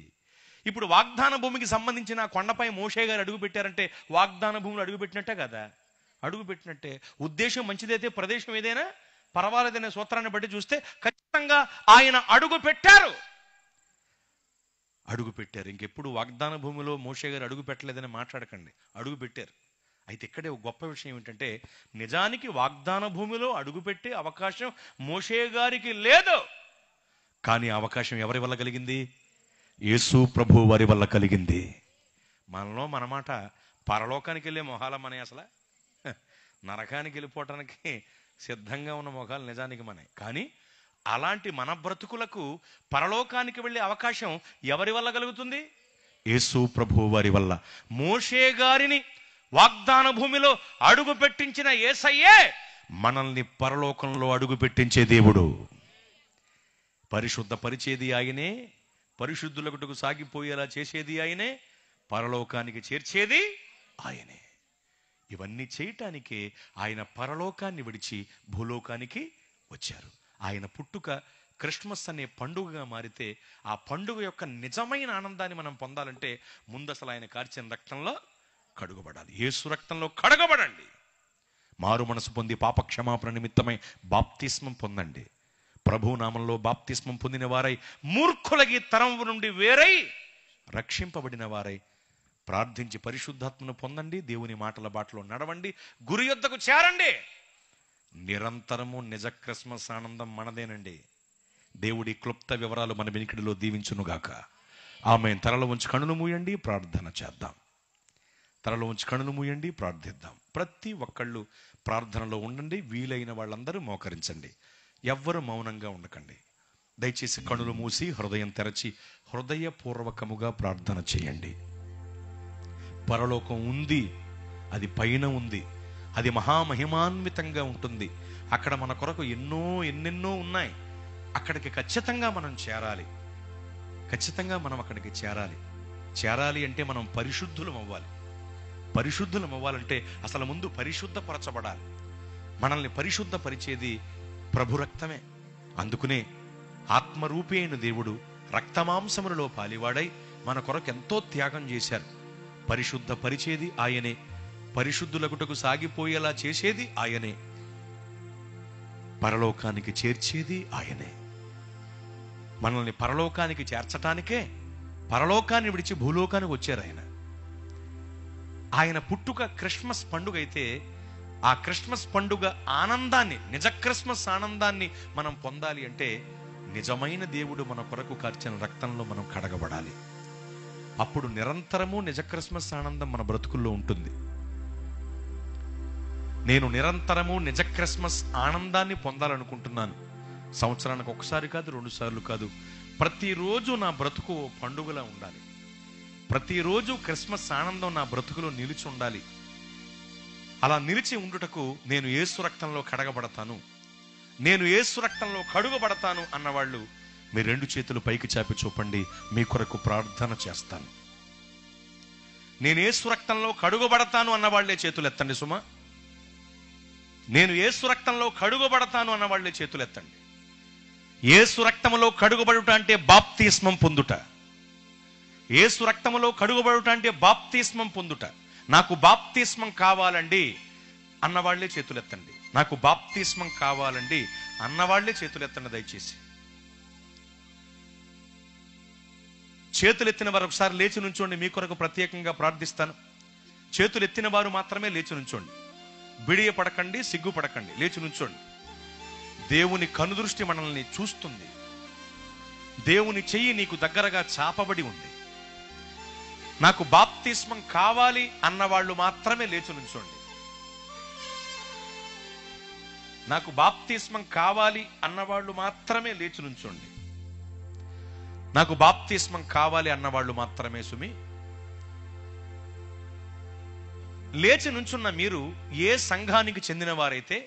ఇప్పుడు వాగ్దాన భూమికి సంబంధించిన కొండపై మోషే గారు అడుగు పెట్టారంటే వాగ్దాన భూమిలో అడుగు పెట్టినట్టే కదా అడుగు పెట్టినట్టే ఉద్దేశం మంచిదైతే ప్రదేశం ఏదైనా పర్వాలేదనే సూత్రాన్ని బట్టి చూస్తే ఖచ్చితంగా ఆయన అడుగు పెట్టారు అడుగు పెట్టారు ఇంకెప్పుడు వాగ్దాన భూమిలో మోషే గారు అడుగు పెట్టలేదని మాట్లాడకండి అడుగు పెట్టారు అయితే ఇక్కడే గొప్ప విషయం ఏంటంటే నిజానికి వాగ్దాన భూమిలో అడుగుపెట్టే అవకాశం మోషే గారికి లేదు కానీ అవకాశం ఎవరి వల్ల కలిగింది యేసు ప్రభు వారి వల్ల కలిగింది మనలో మనమాట పరలోకానికి వెళ్ళే మొహాల మనే అసలు నరకానికి వెళ్ళిపోవటానికి సిద్ధంగా ఉన్న మొహాలు నిజానికి మనే కానీ అలాంటి మన బ్రతుకులకు పరలోకానికి వెళ్ళే అవకాశం ఎవరి వల్ల కలుగుతుంది యేసు ప్రభు వారి వల్ల మోషే గారిని వాగ్దాన భూమిలో అడుగు పెట్టించిన ఏసయ్యే మనల్ని పరలోకంలో అడుగు పెట్టించే దేవుడు పరిశుద్ధ పరిచేది ఆయనే పరిశుద్ధులకు సాగిపోయేలా చేసేది ఆయనే పరలోకానికి చేర్చేది ఆయనే ఇవన్నీ చేయటానికే ఆయన పరలోకాన్ని విడిచి భూలోకానికి వచ్చారు ఆయన పుట్టుక క్రిస్మస్ అనే పండుగగా మారితే ఆ పండుగ యొక్క నిజమైన ఆనందాన్ని మనం పొందాలంటే ముందు అసలు ఆయన కార్చిన రక్తంలో కడుగబడాలి యేసు రక్తంలో కడగబడండి మారు మనసు పొంది పాపక్షమాపణ నిమిత్తమై బాప్తిస్మం పొందండి ప్రభునామంలో బాప్తిస్మం పొందిన వారై మూర్ఖులకి తరం నుండి వేరై రక్షింపబడిన వారై ప్రార్థించి పరిశుద్ధాత్మను పొందండి దేవుని మాటల బాటలో నడవండి గురి యొద్దకు చేరండి నిరంతరము నిజ క్రిస్మస్ ఆనందం మనదేనండి దేవుడి క్లుప్త వివరాలు మన వెనుకడిలో దీవించునుగాక ఆమె తరల ఉంచి కణులు మూయండి ప్రార్థన చేద్దాం తలలో ఉంచి కణులు మూయండి ప్రార్థిద్దాం ప్రతి ఒక్కళ్ళు ప్రార్థనలో ఉండండి వీలైన వాళ్ళందరూ మోకరించండి ఎవ్వరు మౌనంగా ఉండకండి దయచేసి కణులు మూసి హృదయం తెరచి హృదయపూర్వకముగా ప్రార్థన చేయండి పరలోకం ఉంది అది పైన ఉంది అది మహామహిమాన్వితంగా ఉంటుంది అక్కడ మన కొరకు ఎన్నో ఎన్నెన్నో ఉన్నాయి అక్కడికి ఖచ్చితంగా మనం చేరాలి ఖచ్చితంగా మనం అక్కడికి చేరాలి చేరాలి అంటే మనం పరిశుద్ధులం అవ్వాలి పరిశుద్ధులం అవ్వాలంటే అసలు ముందు పరిశుద్ధపరచబడాలి మనల్ని పరిశుద్ధపరిచేది ప్రభు రక్తమే అందుకునే ఆత్మరూపి అయిన దేవుడు రక్తమాంసములలో పాలివాడై మన కొరకు ఎంతో త్యాగం చేశారు పరిశుద్ధ పరిచేది ఆయనే గుటకు సాగిపోయేలా చేసేది ఆయనే పరలోకానికి చేర్చేది ఆయనే మనల్ని పరలోకానికి చేర్చటానికే పరలోకాన్ని విడిచి భూలోకానికి వచ్చారు ఆయన ఆయన పుట్టుక క్రిస్మస్ పండుగ అయితే ఆ క్రిస్మస్ పండుగ ఆనందాన్ని నిజ క్రిస్మస్ ఆనందాన్ని మనం పొందాలి అంటే నిజమైన దేవుడు మన కొరకు కార్చిన రక్తంలో మనం కడగబడాలి అప్పుడు నిరంతరము నిజ క్రిస్మస్ ఆనందం మన బ్రతుకుల్లో ఉంటుంది నేను నిరంతరము నిజ క్రిస్మస్ ఆనందాన్ని పొందాలనుకుంటున్నాను సంవత్సరానికి ఒకసారి కాదు రెండు సార్లు కాదు ప్రతిరోజు నా బ్రతుకు పండుగలా ఉండాలి ప్రతిరోజు క్రిస్మస్ ఆనందం నా బ్రతుకులో నిలిచి ఉండాలి అలా నిలిచి ఉండుటకు నేను ఏసు రక్తంలో కడగబడతాను నేను ఏసు రక్తంలో కడుగబడతాను అన్నవాళ్ళు మీ రెండు చేతులు పైకి చాపి చూపండి మీ కొరకు ప్రార్థన చేస్తాను నేను ఏసు రక్తంలో కడుగబడతాను అన్నవాళ్లే చేతులు ఎత్తండి సుమా నేను ఏసు రక్తంలో కడుగబడతాను అన్నవాళ్లే చేతులు ఎత్తండి ఏ రక్తంలో కడుగబడుట అంటే బాప్తిస్మం పొందుట ఏసు రక్తములో కడుగుబడుట అంటే బాప్తిస్మం పొందుట నాకు బాప్తిస్మం కావాలండి అన్నవాళ్లే చేతులెత్తండి నాకు బాప్తిస్మం కావాలండి అన్నవాళ్లే చేతులెత్తండి దయచేసి చేతులెత్తిన వారు ఒకసారి లేచి నుంచోండి మీ కొరకు ప్రత్యేకంగా ప్రార్థిస్తాను చేతులెత్తిన వారు మాత్రమే లేచి నుంచోండి బిడియ పడకండి సిగ్గుపడకండి లేచి నుంచోండి దేవుని కనుదృష్టి మనల్ని చూస్తుంది దేవుని చెయ్యి నీకు దగ్గరగా చాపబడి ఉంది నాకు బాప్తిస్మం కావాలి అన్న వాళ్ళు మాత్రమే లేచి నుంచోండి నాకు బాప్తిస్మం కావాలి అన్నవాళ్ళు మాత్రమే లేచి నుంచోండి నాకు బాప్తిస్మం కావాలి అన్నవాళ్ళు మాత్రమే సుమి లేచి నుంచున్న మీరు ఏ సంఘానికి చెందిన వారైతే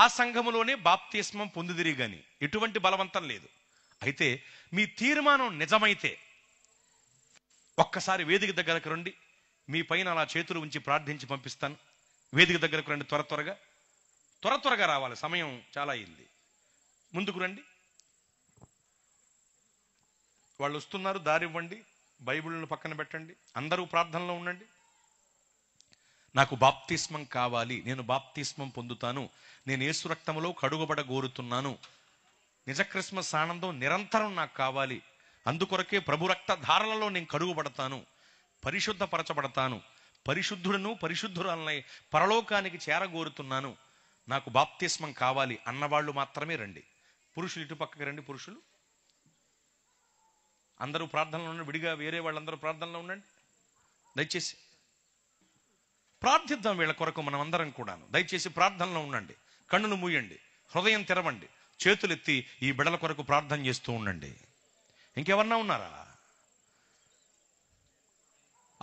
ఆ సంఘములోనే బాప్తిస్మం పొందుదిరి గాని ఎటువంటి బలవంతం లేదు అయితే మీ తీర్మానం నిజమైతే ఒక్కసారి వేదిక దగ్గరకు రండి మీ పైన అలా చేతులు ఉంచి ప్రార్థించి పంపిస్తాను వేదిక దగ్గరకు రండి త్వర త్వరగా త్వర త్వరగా రావాలి సమయం చాలా అయింది ముందుకు రండి వాళ్ళు వస్తున్నారు దారి ఇవ్వండి బైబిళ్ళను పక్కన పెట్టండి అందరూ ప్రార్థనలో ఉండండి నాకు బాప్తిస్మం కావాలి నేను బాప్తిస్మం పొందుతాను నేను ఏసు రక్తంలో కడుగుబడ కోరుతున్నాను నిజ క్రిస్మస్ ఆనందం నిరంతరం నాకు కావాలి అందుకొరకే ప్రభు రక్త ధారలలో నేను కడుగుబడతాను పరిశుద్ధపరచబడతాను పరిశుద్ధులను పరిశుద్ధురాలనై పరలోకానికి చేరగోరుతున్నాను నాకు బాప్తిస్మం కావాలి అన్నవాళ్ళు మాత్రమే రండి పురుషులు ఇటు పక్కకి రండి పురుషులు అందరూ ప్రార్థనలో ఉండండి విడిగా వేరే వాళ్ళందరూ ప్రార్థనలో ఉండండి దయచేసి ప్రార్థిద్దాం వీళ్ళ కొరకు మనం అందరం కూడాను దయచేసి ప్రార్థనలో ఉండండి కన్నును మూయండి హృదయం తెరవండి చేతులెత్తి ఈ బిడల కొరకు ప్రార్థన చేస్తూ ఉండండి ఇంకెవరన్నా ఉన్నారా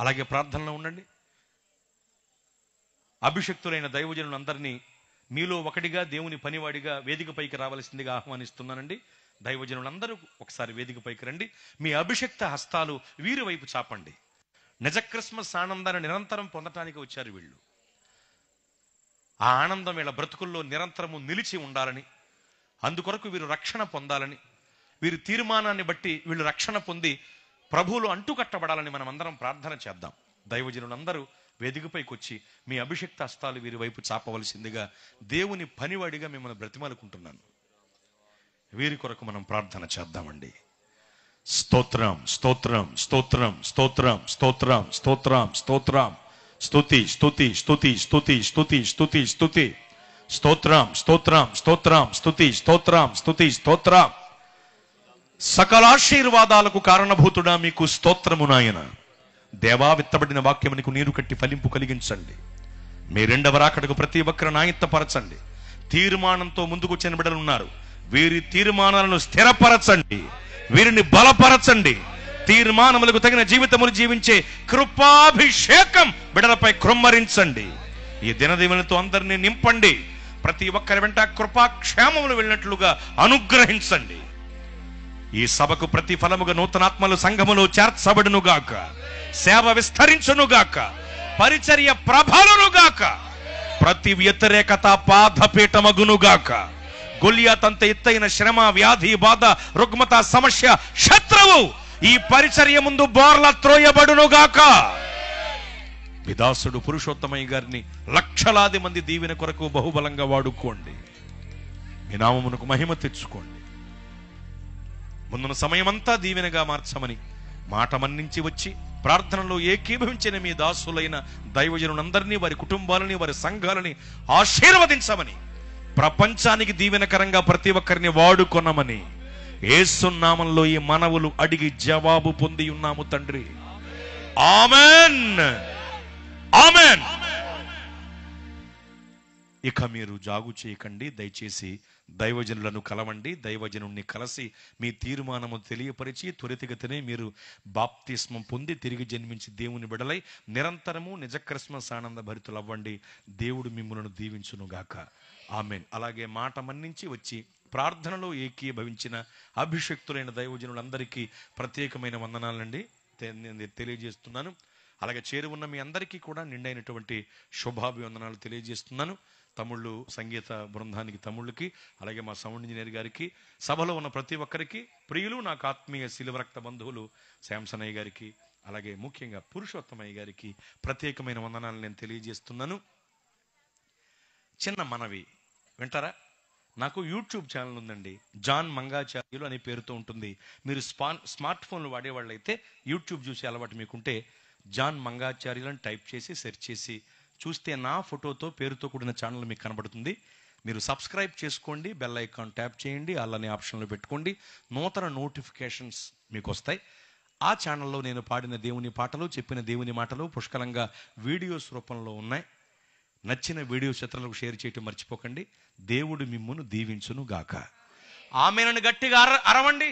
అలాగే ప్రార్థనలో ఉండండి అభిషక్తులైన దైవజనులు అందరినీ మీలో ఒకటిగా దేవుని పనివాడిగా వేదికపైకి రావాల్సిందిగా ఆహ్వానిస్తున్నానండి దైవజనులందరూ ఒకసారి వేదికపైకి రండి మీ అభిషక్త హస్తాలు వీరి వైపు చాపండి నిజ క్రిస్మస్ ఆనందాన్ని నిరంతరం పొందటానికి వచ్చారు వీళ్ళు ఆ ఆనందం వీళ్ళ బ్రతుకుల్లో నిరంతరము నిలిచి ఉండాలని అందుకొరకు వీరు రక్షణ పొందాలని వీరి తీర్మానాన్ని బట్టి వీళ్ళు రక్షణ పొంది ప్రభువులు అంటుకట్టబడాలని మనం అందరం ప్రార్థన చేద్దాం దైవజనులందరూ వేదికపైకి వచ్చి మీ అభిషక్త హస్తాలు వీరి వైపు చాపవలసిందిగా దేవుని పనివాడిగా మిమ్మల్ని బ్రతిమలుకుంటున్నాను వీరి కొరకు మనం ప్రార్థన చేద్దామండి స్తోత్రం స్తోత్రం స్తోత్రం స్తోత్రం స్తోత్రం స్తోత్రం స్తోత్రం స్తుతి స్తుతి స్తుతి స్తుతి స్తుతి స్తుతి స్తుతి స్తోత్రం స్తోత్రం స్తోత్రం స్తుతి స్తోత్రం స్తుతి స్తోత్రం సకలాశీర్వాదాలకు కారణభూతుడా మీకు స్తోత్రము నాయన దేవా విత్తబడిన వాక్యం నీరు కట్టి ఫలింపు కలిగించండి మీ రెండవ రాకడకు ప్రతి ఒక్కరు నాయత్తపరచండి తీర్మానంతో ముందుకు వచ్చిన బిడలు ఉన్నారు వీరి తీర్మానాలను స్థిరపరచండి వీరిని బలపరచండి తీర్మానములకు తగిన జీవితములు జీవించే కృపాభిషేకం బిడలపై కృమ్మరించండి ఈ దినదీవెనతో అందరినీ నింపండి ప్రతి ఒక్కరి వెంట కృపాక్షేమములు వెళ్ళినట్లుగా అనుగ్రహించండి ఈ సభకు ప్రతి ఫలముగా నూతనాత్మలు సంఘములు గాక సేవ విస్తరించును గాక పరిచర్య గాక ప్రతి వ్యతిరేకత పాదపీఠమగునుగాక గొలియాతంత ఎత్తైన శ్రమ వ్యాధి బాధ రుగ్మత సమస్య శత్రువు ఈ పరిచర్య ముందు బోర్ల గాక విదాసుడు పురుషోత్తమయ్య గారిని లక్షలాది మంది దీవెన కొరకు బహుబలంగా వాడుకోండి మీ నామమునకు మహిమ తెచ్చుకోండి ముందున్న సమయమంతా దీవెనగా మార్చమని మాట మన్నించి వచ్చి ప్రార్థనలో ఏకీభవించిన మీ దాసులైన దైవజనులందరినీ వారి కుటుంబాలని వారి సంఘాలని ఆశీర్వదించమని ప్రపంచానికి దీవెనకరంగా ప్రతి ఒక్కరిని వాడుకొనమని ఏసున్నామంలో ఈ మనవులు అడిగి జవాబు పొంది ఉన్నాము తండ్రి ఆమెన్ ఆమెన్ ఇక మీరు జాగు చేయకండి దయచేసి దైవజనులను కలవండి దైవజనుణ్ణి కలిసి మీ తీర్మానము తెలియపరిచి త్వరితగతినే మీరు బాప్తిస్మం పొంది తిరిగి జన్మించి దేవుని బిడలై నిరంతరము నిజ క్రిస్మస్ ఆనంద భరితులు అవ్వండి దేవుడు మిమ్మలను దీవించునుగాక ఆమెన్ అలాగే మాట మన్నించి వచ్చి ప్రార్థనలో ఏకీభవించిన అభిషక్తులైన దైవజనులందరికీ ప్రత్యేకమైన వందనాలండి తెలియజేస్తున్నాను అలాగే చేరువున్న మీ అందరికీ కూడా నిండైనటువంటి శుభాభివందనాలు తెలియజేస్తున్నాను తమిళ్ళు సంగీత బృందానికి తమిళ్ళకి అలాగే మా సౌండ్ ఇంజనీర్ గారికి సభలో ఉన్న ప్రతి ఒక్కరికి ప్రియులు నాకు ఆత్మీయ రక్త బంధువులు శాంసనయ్య గారికి అలాగే ముఖ్యంగా పురుషోత్తమయ్య గారికి ప్రత్యేకమైన వందనాలు నేను తెలియజేస్తున్నాను చిన్న మనవి వింటారా నాకు యూట్యూబ్ ఛానల్ ఉందండి జాన్ మంగాచార్యులు అనే పేరుతో ఉంటుంది మీరు స్పా స్మార్ట్ ఫోన్లు వాడేవాళ్ళు అయితే యూట్యూబ్ చూసే అలవాటు మీకుంటే జాన్ మంగాచార్యులను టైప్ చేసి సెర్చ్ చేసి చూస్తే నా ఫోటోతో పేరుతో కూడిన ఛానల్ మీకు కనబడుతుంది మీరు సబ్స్క్రైబ్ చేసుకోండి బెల్ ఐకాన్ ట్యాప్ చేయండి అలానే ఆప్షన్లో పెట్టుకోండి నూతన నోటిఫికేషన్స్ మీకు వస్తాయి ఆ ఛానల్లో నేను పాడిన దేవుని పాటలు చెప్పిన దేవుని మాటలు పుష్కలంగా వీడియోస్ రూపంలో ఉన్నాయి నచ్చిన వీడియో చిత్రాలకు షేర్ చేయటం మర్చిపోకండి దేవుడు మిమ్మును దీవించును గాక ఆమెనను గట్టిగా అర అరవండి